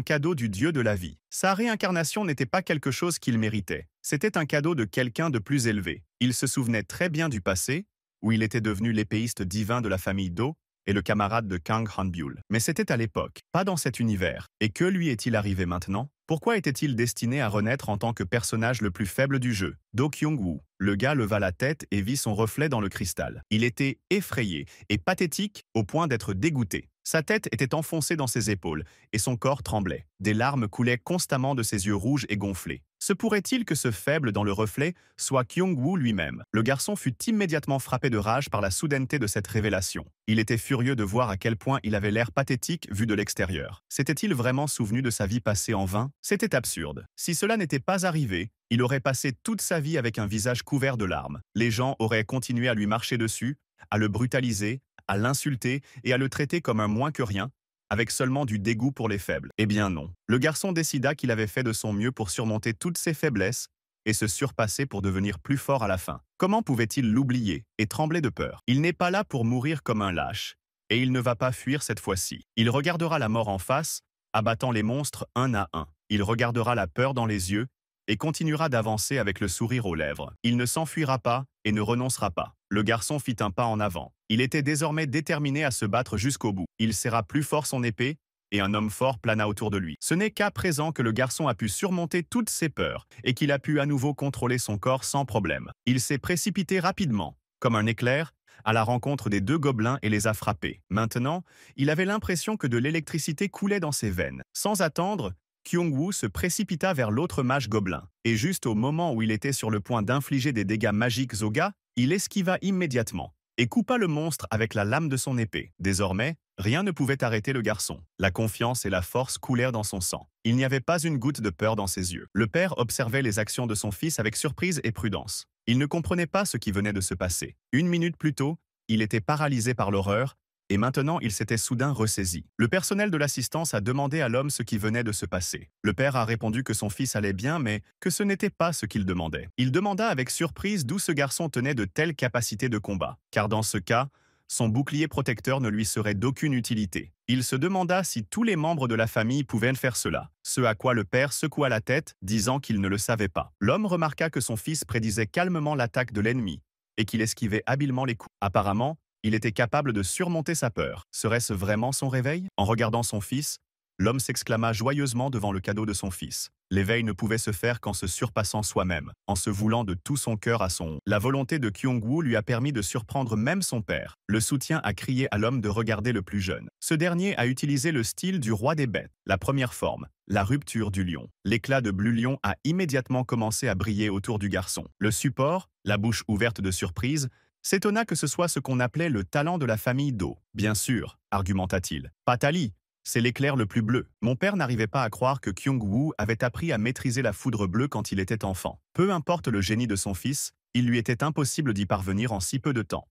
cadeau du Dieu de la vie. Sa réincarnation n'était pas quelque chose qu'il méritait. C'était un cadeau de quelqu'un de plus élevé. Il se souvenait très bien du passé, où il était devenu l'épéiste divin de la famille Do et le camarade de Kang Hanbyul. Mais c'était à l'époque, pas dans cet univers. Et que lui est-il arrivé maintenant pourquoi était-il destiné à renaître en tant que personnage le plus faible du jeu Do Kyung-woo, le gars leva la tête et vit son reflet dans le cristal. Il était effrayé et pathétique au point d'être dégoûté. Sa tête était enfoncée dans ses épaules, et son corps tremblait. Des larmes coulaient constamment de ses yeux rouges et gonflés. Se pourrait-il que ce faible dans le reflet soit Kyung-woo lui-même Le garçon fut immédiatement frappé de rage par la soudaineté de cette révélation. Il était furieux de voir à quel point il avait l'air pathétique vu de l'extérieur. S'était-il vraiment souvenu de sa vie passée en vain C'était absurde. Si cela n'était pas arrivé, il aurait passé toute sa vie avec un visage couvert de larmes. Les gens auraient continué à lui marcher dessus, à le brutaliser, à l'insulter et à le traiter comme un moins que rien, avec seulement du dégoût pour les faibles. Eh bien non. Le garçon décida qu'il avait fait de son mieux pour surmonter toutes ses faiblesses et se surpasser pour devenir plus fort à la fin. Comment pouvait-il l'oublier et trembler de peur Il n'est pas là pour mourir comme un lâche, et il ne va pas fuir cette fois-ci. Il regardera la mort en face, abattant les monstres un à un. Il regardera la peur dans les yeux et continuera d'avancer avec le sourire aux lèvres. Il ne s'enfuira pas et ne renoncera pas. Le garçon fit un pas en avant. Il était désormais déterminé à se battre jusqu'au bout. Il serra plus fort son épée, et un homme fort plana autour de lui. Ce n'est qu'à présent que le garçon a pu surmonter toutes ses peurs, et qu'il a pu à nouveau contrôler son corps sans problème. Il s'est précipité rapidement, comme un éclair, à la rencontre des deux gobelins et les a frappés. Maintenant, il avait l'impression que de l'électricité coulait dans ses veines. Sans attendre, Kyung-woo se précipita vers l'autre mage gobelin. Et juste au moment où il était sur le point d'infliger des dégâts magiques aux gars, il esquiva immédiatement et coupa le monstre avec la lame de son épée. Désormais, rien ne pouvait arrêter le garçon. La confiance et la force coulèrent dans son sang. Il n'y avait pas une goutte de peur dans ses yeux. Le père observait les actions de son fils avec surprise et prudence. Il ne comprenait pas ce qui venait de se passer. Une minute plus tôt, il était paralysé par l'horreur, et maintenant il s'était soudain ressaisi. Le personnel de l'assistance a demandé à l'homme ce qui venait de se passer. Le père a répondu que son fils allait bien, mais que ce n'était pas ce qu'il demandait. Il demanda avec surprise d'où ce garçon tenait de telles capacités de combat, car dans ce cas, son bouclier protecteur ne lui serait d'aucune utilité. Il se demanda si tous les membres de la famille pouvaient faire cela, ce à quoi le père secoua la tête, disant qu'il ne le savait pas. L'homme remarqua que son fils prédisait calmement l'attaque de l'ennemi, et qu'il esquivait habilement les coups. Apparemment, il était capable de surmonter sa peur. Serait-ce vraiment son réveil En regardant son fils, l'homme s'exclama joyeusement devant le cadeau de son fils. L'éveil ne pouvait se faire qu'en se surpassant soi-même, en se voulant de tout son cœur à son. La volonté de Kyung-woo lui a permis de surprendre même son père. Le soutien a crié à l'homme de regarder le plus jeune. Ce dernier a utilisé le style du roi des bêtes, la première forme, la rupture du lion. L'éclat de bleu lion a immédiatement commencé à briller autour du garçon. Le support, la bouche ouverte de surprise, s'étonna que ce soit ce qu'on appelait le talent de la famille Do. Bien sûr, argumenta-t-il. Patali, c'est l'éclair le plus bleu. Mon père n'arrivait pas à croire que kyung wu avait appris à maîtriser la foudre bleue quand il était enfant. Peu importe le génie de son fils, il lui était impossible d'y parvenir en si peu de temps.